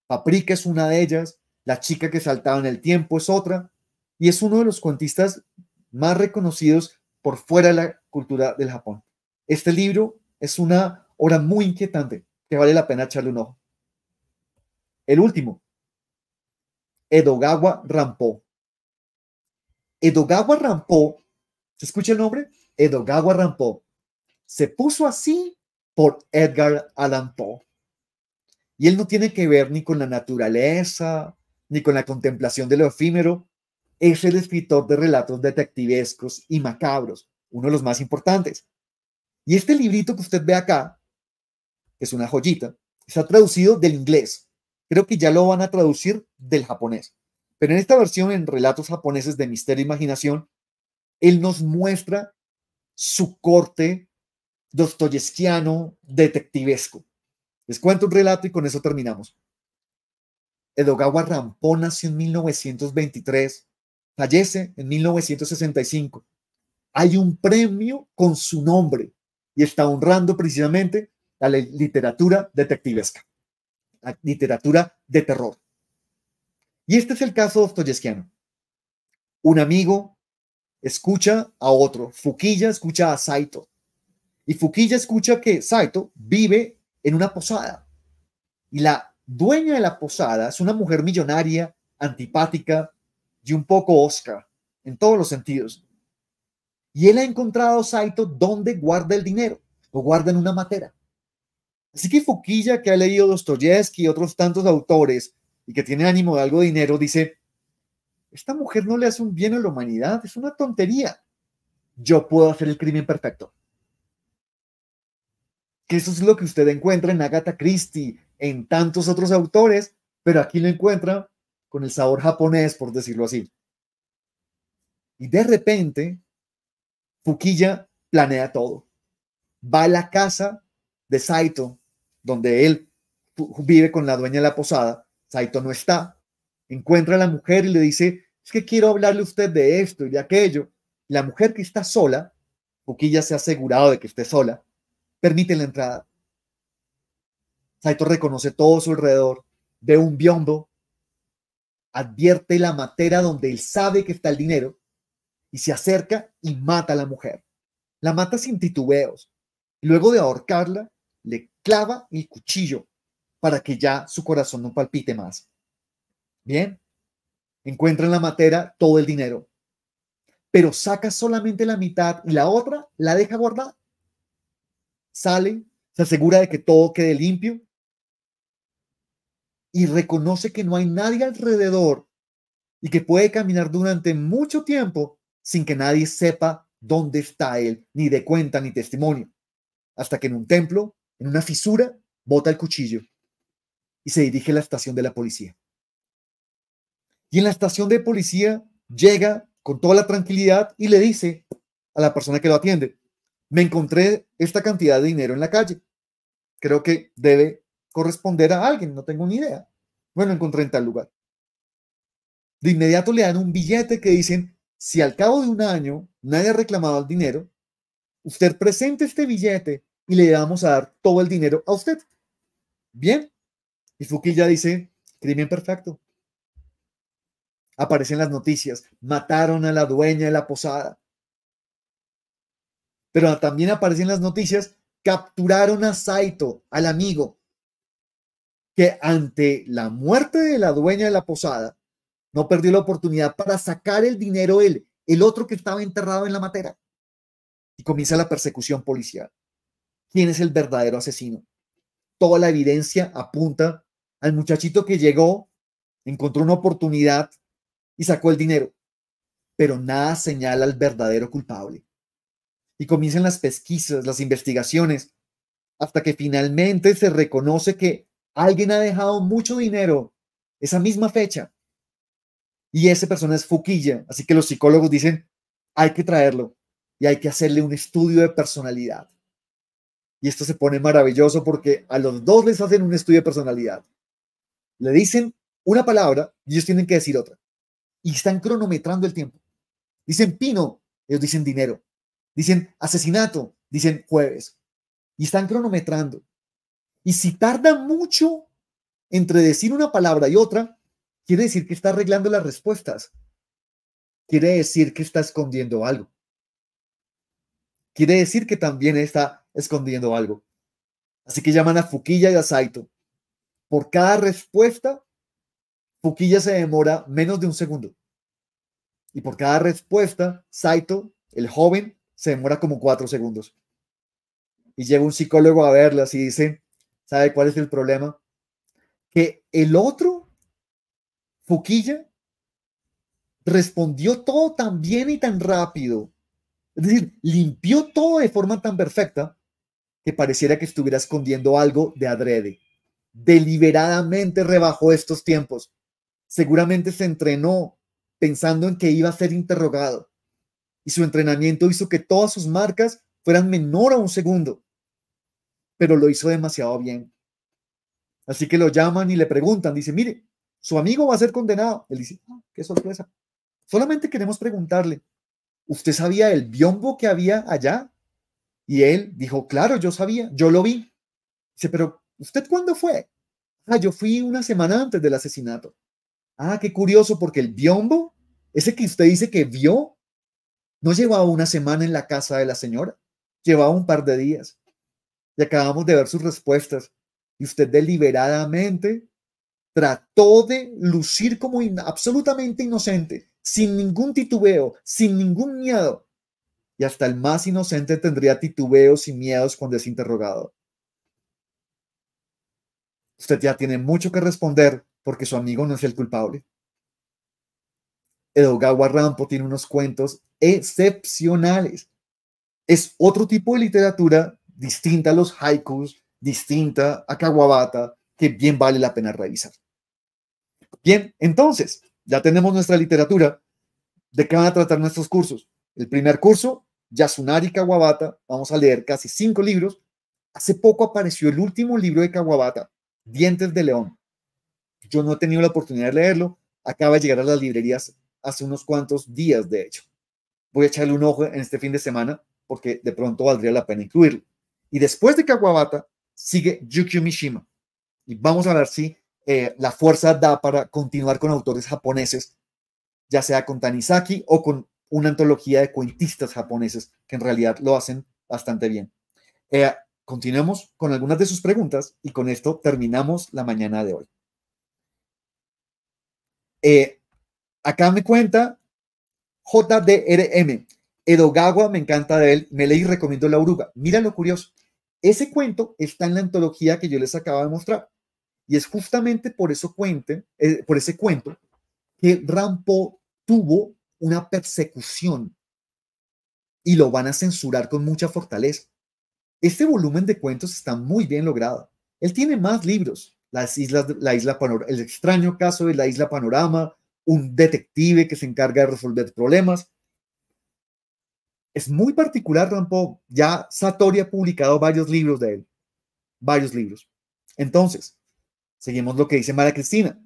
Paprika es una de ellas, La chica que saltaba en el tiempo es otra, y es uno de los cuentistas más reconocidos por fuera de la cultura del Japón. Este libro es una muy inquietante que vale la pena echarle un ojo. El último, Edogawa Rampo. Edogawa Rampo, ¿se escucha el nombre? Edogawa Rampo. Se puso así por Edgar Allan Poe. Y él no tiene que ver ni con la naturaleza, ni con la contemplación de lo efímero. Es el escritor de relatos detectivescos y macabros, uno de los más importantes. Y este librito que usted ve acá, es una joyita, está traducido del inglés. Creo que ya lo van a traducir del japonés. Pero en esta versión, en Relatos japoneses de Misterio e Imaginación, él nos muestra su corte dostoyevskiano detectivesco. Les cuento un relato y con eso terminamos. Edogawa rampón nació en 1923, fallece en 1965. Hay un premio con su nombre y está honrando precisamente la literatura detectivesca, la literatura de terror. Y este es el caso de dostoyevskiano. Un amigo escucha a otro, Fuquilla escucha a Saito, y Fuquilla escucha que Saito vive en una posada, y la dueña de la posada es una mujer millonaria, antipática y un poco Oscar, en todos los sentidos. Y él ha encontrado a Saito donde guarda el dinero, lo guarda en una matera. Así que Fuquilla, que ha leído Dostoyevsky y otros tantos autores y que tiene ánimo de algo de dinero, dice, esta mujer no le hace un bien a la humanidad, es una tontería. Yo puedo hacer el crimen perfecto. Que eso es lo que usted encuentra en Agatha Christie, en tantos otros autores, pero aquí lo encuentra con el sabor japonés, por decirlo así. Y de repente, Fuquilla planea todo. Va a la casa de Saito, donde él vive con la dueña de la posada, Saito no está, encuentra a la mujer y le dice, es que quiero hablarle a usted de esto y de aquello. La mujer que está sola, porque ya se ha asegurado de que esté sola, permite la entrada. Saito reconoce todo su alrededor, ve un biombo, advierte la matera donde él sabe que está el dinero y se acerca y mata a la mujer. La mata sin titubeos. Luego de ahorcarla, le clava el cuchillo para que ya su corazón no palpite más. Bien, encuentra en la matera todo el dinero, pero saca solamente la mitad y la otra la deja guardada. Sale, se asegura de que todo quede limpio y reconoce que no hay nadie alrededor y que puede caminar durante mucho tiempo sin que nadie sepa dónde está él, ni de cuenta ni testimonio, hasta que en un templo en una fisura, bota el cuchillo y se dirige a la estación de la policía. Y en la estación de policía llega con toda la tranquilidad y le dice a la persona que lo atiende, me encontré esta cantidad de dinero en la calle. Creo que debe corresponder a alguien, no tengo ni idea. Bueno, encontré en tal lugar. De inmediato le dan un billete que dicen, si al cabo de un año nadie ha reclamado el dinero, usted presente este billete y le vamos a dar todo el dinero a usted. Bien. Y ya dice, crimen perfecto. Aparecen las noticias, mataron a la dueña de la posada. Pero también aparecen las noticias, capturaron a Saito, al amigo, que ante la muerte de la dueña de la posada, no perdió la oportunidad para sacar el dinero él, el otro que estaba enterrado en la matera. Y comienza la persecución policial quién es el verdadero asesino. Toda la evidencia apunta al muchachito que llegó, encontró una oportunidad y sacó el dinero, pero nada señala al verdadero culpable. Y comienzan las pesquisas, las investigaciones, hasta que finalmente se reconoce que alguien ha dejado mucho dinero esa misma fecha. Y esa persona es Fuquilla, así que los psicólogos dicen, hay que traerlo y hay que hacerle un estudio de personalidad. Y esto se pone maravilloso porque a los dos les hacen un estudio de personalidad. Le dicen una palabra y ellos tienen que decir otra. Y están cronometrando el tiempo. Dicen pino, ellos dicen dinero. Dicen asesinato, dicen jueves. Y están cronometrando. Y si tarda mucho entre decir una palabra y otra, quiere decir que está arreglando las respuestas. Quiere decir que está escondiendo algo. Quiere decir que también está escondiendo algo. Así que llaman a Fuquilla y a Saito. Por cada respuesta, Fuquilla se demora menos de un segundo. Y por cada respuesta, Saito, el joven, se demora como cuatro segundos. Y llega un psicólogo a verlas y dice, ¿sabe cuál es el problema? Que el otro, Fuquilla, respondió todo tan bien y tan rápido. Es decir, limpió todo de forma tan perfecta pareciera que estuviera escondiendo algo de adrede. Deliberadamente rebajó estos tiempos. Seguramente se entrenó pensando en que iba a ser interrogado. Y su entrenamiento hizo que todas sus marcas fueran menor a un segundo. Pero lo hizo demasiado bien. Así que lo llaman y le preguntan. Dice, mire, su amigo va a ser condenado. Él dice, ah, qué sorpresa. Solamente queremos preguntarle, ¿usted sabía el biombo que había allá? Y él dijo, claro, yo sabía, yo lo vi. Dice, pero ¿usted cuándo fue? Ah, yo fui una semana antes del asesinato. Ah, qué curioso, porque el biombo, ese que usted dice que vio, no llevaba una semana en la casa de la señora, llevaba un par de días. Y acabamos de ver sus respuestas. Y usted deliberadamente trató de lucir como absolutamente inocente, sin ningún titubeo, sin ningún miedo, y hasta el más inocente tendría titubeos y miedos cuando es interrogado. Usted ya tiene mucho que responder porque su amigo no es el culpable. Edogawa Rampo tiene unos cuentos excepcionales. Es otro tipo de literatura distinta a los haikus, distinta a Kawabata, que bien vale la pena revisar. Bien, entonces, ya tenemos nuestra literatura. ¿De qué van a tratar nuestros cursos? El primer curso, Yasunari Kawabata, vamos a leer casi cinco libros. Hace poco apareció el último libro de Kawabata, Dientes de León. Yo no he tenido la oportunidad de leerlo, acaba de llegar a las librerías hace unos cuantos días, de hecho. Voy a echarle un ojo en este fin de semana porque de pronto valdría la pena incluirlo. Y después de Kawabata sigue Yukio Mishima. Y vamos a ver si eh, la fuerza da para continuar con autores japoneses, ya sea con Tanizaki o con una antología de cuentistas japoneses que en realidad lo hacen bastante bien. Continuamos eh, continuemos con algunas de sus preguntas y con esto terminamos la mañana de hoy. Eh, acá me cuenta JDRM. Edogawa me encanta de él, me leí y recomiendo La Oruga. Mira lo curioso. Ese cuento está en la antología que yo les acabo de mostrar. Y es justamente por, eso cuente, eh, por ese cuento que Rampo tuvo una persecución y lo van a censurar con mucha fortaleza. Este volumen de cuentos está muy bien logrado. Él tiene más libros, las islas, la isla Panor el extraño caso de la isla Panorama, un detective que se encarga de resolver problemas. Es muy particular Rampo. Ya Satori ha publicado varios libros de él, varios libros. Entonces, seguimos lo que dice Mara Cristina.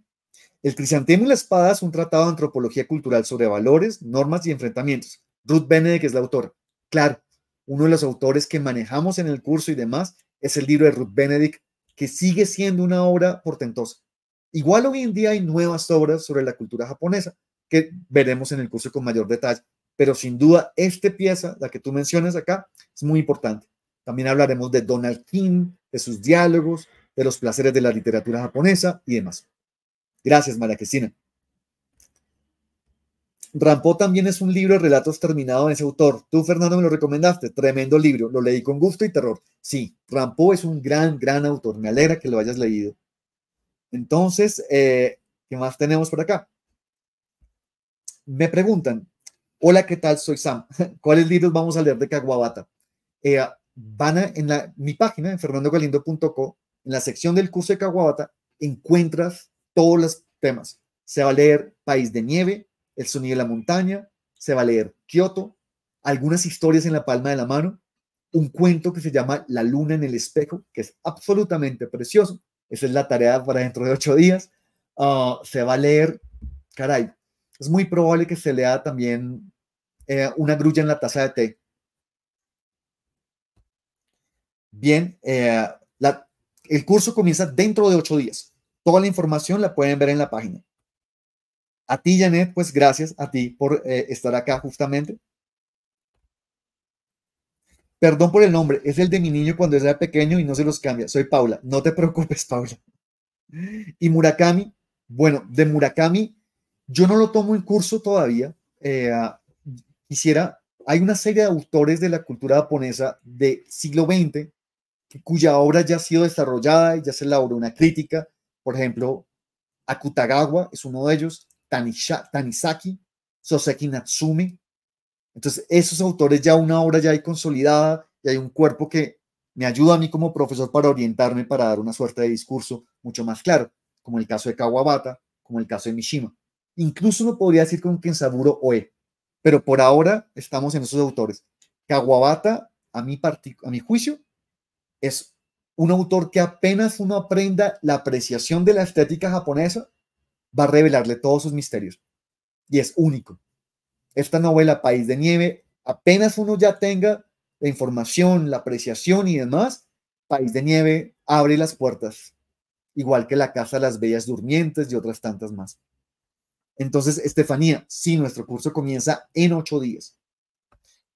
El Crisantemo y la Espada es un tratado de antropología cultural sobre valores, normas y enfrentamientos. Ruth Benedict es la autora. Claro, uno de los autores que manejamos en el curso y demás es el libro de Ruth Benedict, que sigue siendo una obra portentosa. Igual hoy en día hay nuevas obras sobre la cultura japonesa, que veremos en el curso con mayor detalle. Pero sin duda, esta pieza, la que tú mencionas acá, es muy importante. También hablaremos de Donald King, de sus diálogos, de los placeres de la literatura japonesa y demás. Gracias, María Cristina. Rampó también es un libro de relatos terminado de ese autor. Tú, Fernando, me lo recomendaste. Tremendo libro. Lo leí con gusto y terror. Sí, Rampó es un gran, gran autor. Me alegra que lo hayas leído. Entonces, eh, ¿qué más tenemos por acá? Me preguntan, hola, ¿qué tal? Soy Sam. [LAUGHS] ¿Cuáles libros vamos a leer de Caguabata? Eh, van a, en mi página, en fernandogalindo.co, en la sección del curso de Caguabata, encuentras todos los temas. Se va a leer País de Nieve, El Sonido de la Montaña, se va a leer Kioto, algunas historias en la palma de la mano, un cuento que se llama La Luna en el Espejo, que es absolutamente precioso. Esa es la tarea para dentro de ocho días. Ah, se va a leer, caray, es muy probable que se lea también eh, una grulla en la taza de té. Bien, eh, el curso comienza dentro de ocho días. Toda la información la pueden ver en la página. A ti, Janet, pues gracias a ti por eh, estar acá justamente. Perdón por el nombre, es el de mi niño cuando era pequeño y no se los cambia. Soy Paula, no te [LAUGHS] preocupes, Paula. Y Murakami, bueno, de Murakami, yo no lo tomo en curso todavía. Eh, ah, hay una serie de autores de la cultura japonesa del siglo XX cuya obra ya ha sido desarrollada y ya se elaboró una crítica por ejemplo, Akutagawa es uno de ellos, Tanisha, Tanizaki, Soseki Natsume. Entonces, esos autores ya una obra ya hay consolidada, y hay un cuerpo que me ayuda a mí como profesor para orientarme, para dar una suerte de discurso mucho más claro, como el caso de Kawabata, como el caso de Mishima. Incluso lo podría decir con Kensaburo Oe, pero por ahora estamos en esos autores. Kawabata, a mi, a mi juicio, es un autor que apenas uno aprenda la apreciación de la estética japonesa, va a revelarle todos sus misterios. Y es único. Esta novela, País de Nieve, apenas uno ya tenga la información, la apreciación y demás, País de Nieve abre las puertas, igual que la Casa de las Bellas Durmientes y otras tantas más. Entonces, Estefanía, sí, nuestro curso comienza en ocho días.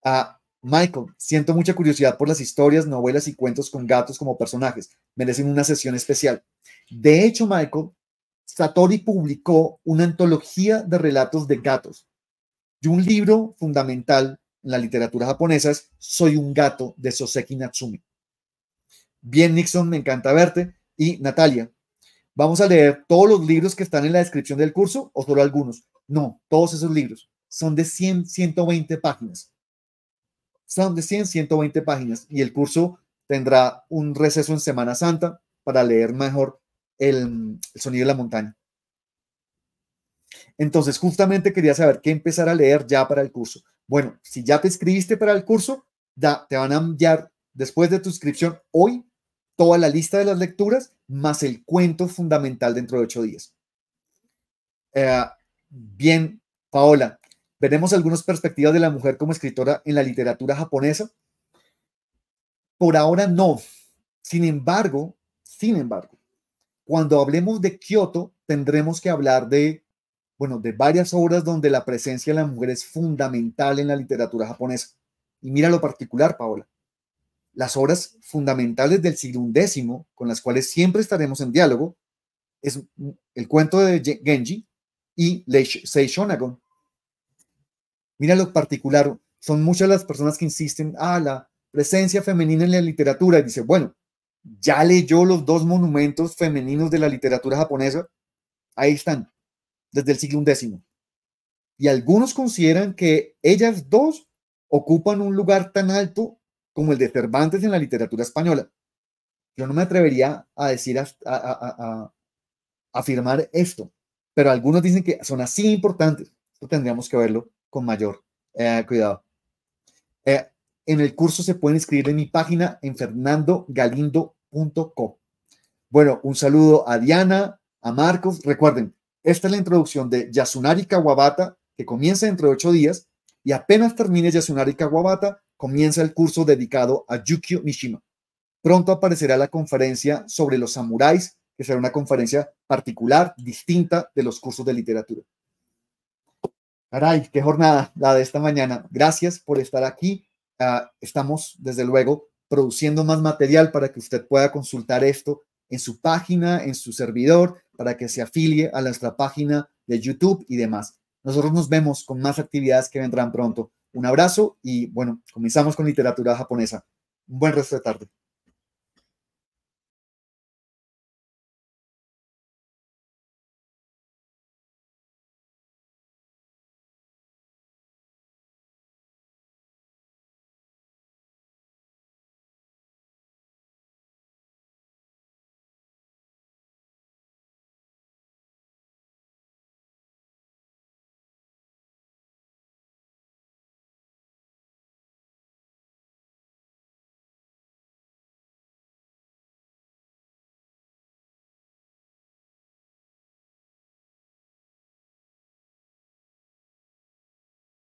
a ah, Michael, siento mucha curiosidad por las historias, novelas y cuentos con gatos como personajes. Merecen una sesión especial. De hecho, Michael, Satori publicó una antología de relatos de gatos y un libro fundamental en la literatura japonesa es Soy un gato de Soseki Natsumi. Bien, Nixon, me encanta verte. Y Natalia, ¿vamos a leer todos los libros que están en la descripción del curso o solo algunos? No, todos esos libros. Son de 100, 120 páginas son de 100, 120 páginas y el curso tendrá un receso en Semana Santa para leer mejor el, sonido de la montaña. Entonces, justamente quería saber qué empezar a leer ya para el curso. Bueno, si ya te inscribiste para el curso, te van a enviar después de tu inscripción hoy toda la lista de las lecturas más el cuento fundamental dentro de ocho días. Eh, bien, Paola, Veremos algunas perspectivas de la mujer como escritora en la literatura japonesa. Por ahora no. Sin embargo, sin embargo, cuando hablemos de Kioto, tendremos que hablar de, bueno, de varias obras donde la presencia de la mujer es fundamental en la literatura japonesa. Y mira lo particular, Paola. Las obras fundamentales del siglo XI, con las cuales siempre estaremos en diálogo, es el cuento de Genji y Seishonagon, Mira lo particular, son muchas las personas que insisten, a ah, la presencia femenina en la literatura, y dice, bueno, ya leyó los dos monumentos femeninos de la literatura japonesa, ahí están, desde el siglo XI. Y algunos consideran que ellas dos ocupan un lugar tan alto como el de Cervantes en la literatura española. Yo no me atrevería a decir, a, a afirmar esto, pero algunos dicen que son así importantes. Esto tendríamos que verlo con mayor eh, cuidado. Eh, en el curso se pueden inscribir en mi página en fernandogalindo.co Bueno, un saludo a Diana, a Marcos. Recuerden, esta es la introducción de Yasunari Kawabata, que comienza entre ocho días, y apenas termine Yasunari Kawabata, comienza el curso dedicado a Yukio Mishima. Pronto aparecerá la conferencia sobre los samuráis, que será una conferencia particular, distinta de los cursos de literatura. Caray, qué jornada la de esta mañana. Gracias por estar aquí. Ah, estamos, desde luego, produciendo más material para que usted pueda consultar esto en su página, en su servidor, para que se afilie a nuestra página de YouTube y demás. Nosotros nos vemos con más actividades que vendrán pronto. Un abrazo y bueno, comenzamos con literatura japonesa. Un buen resto de tarde.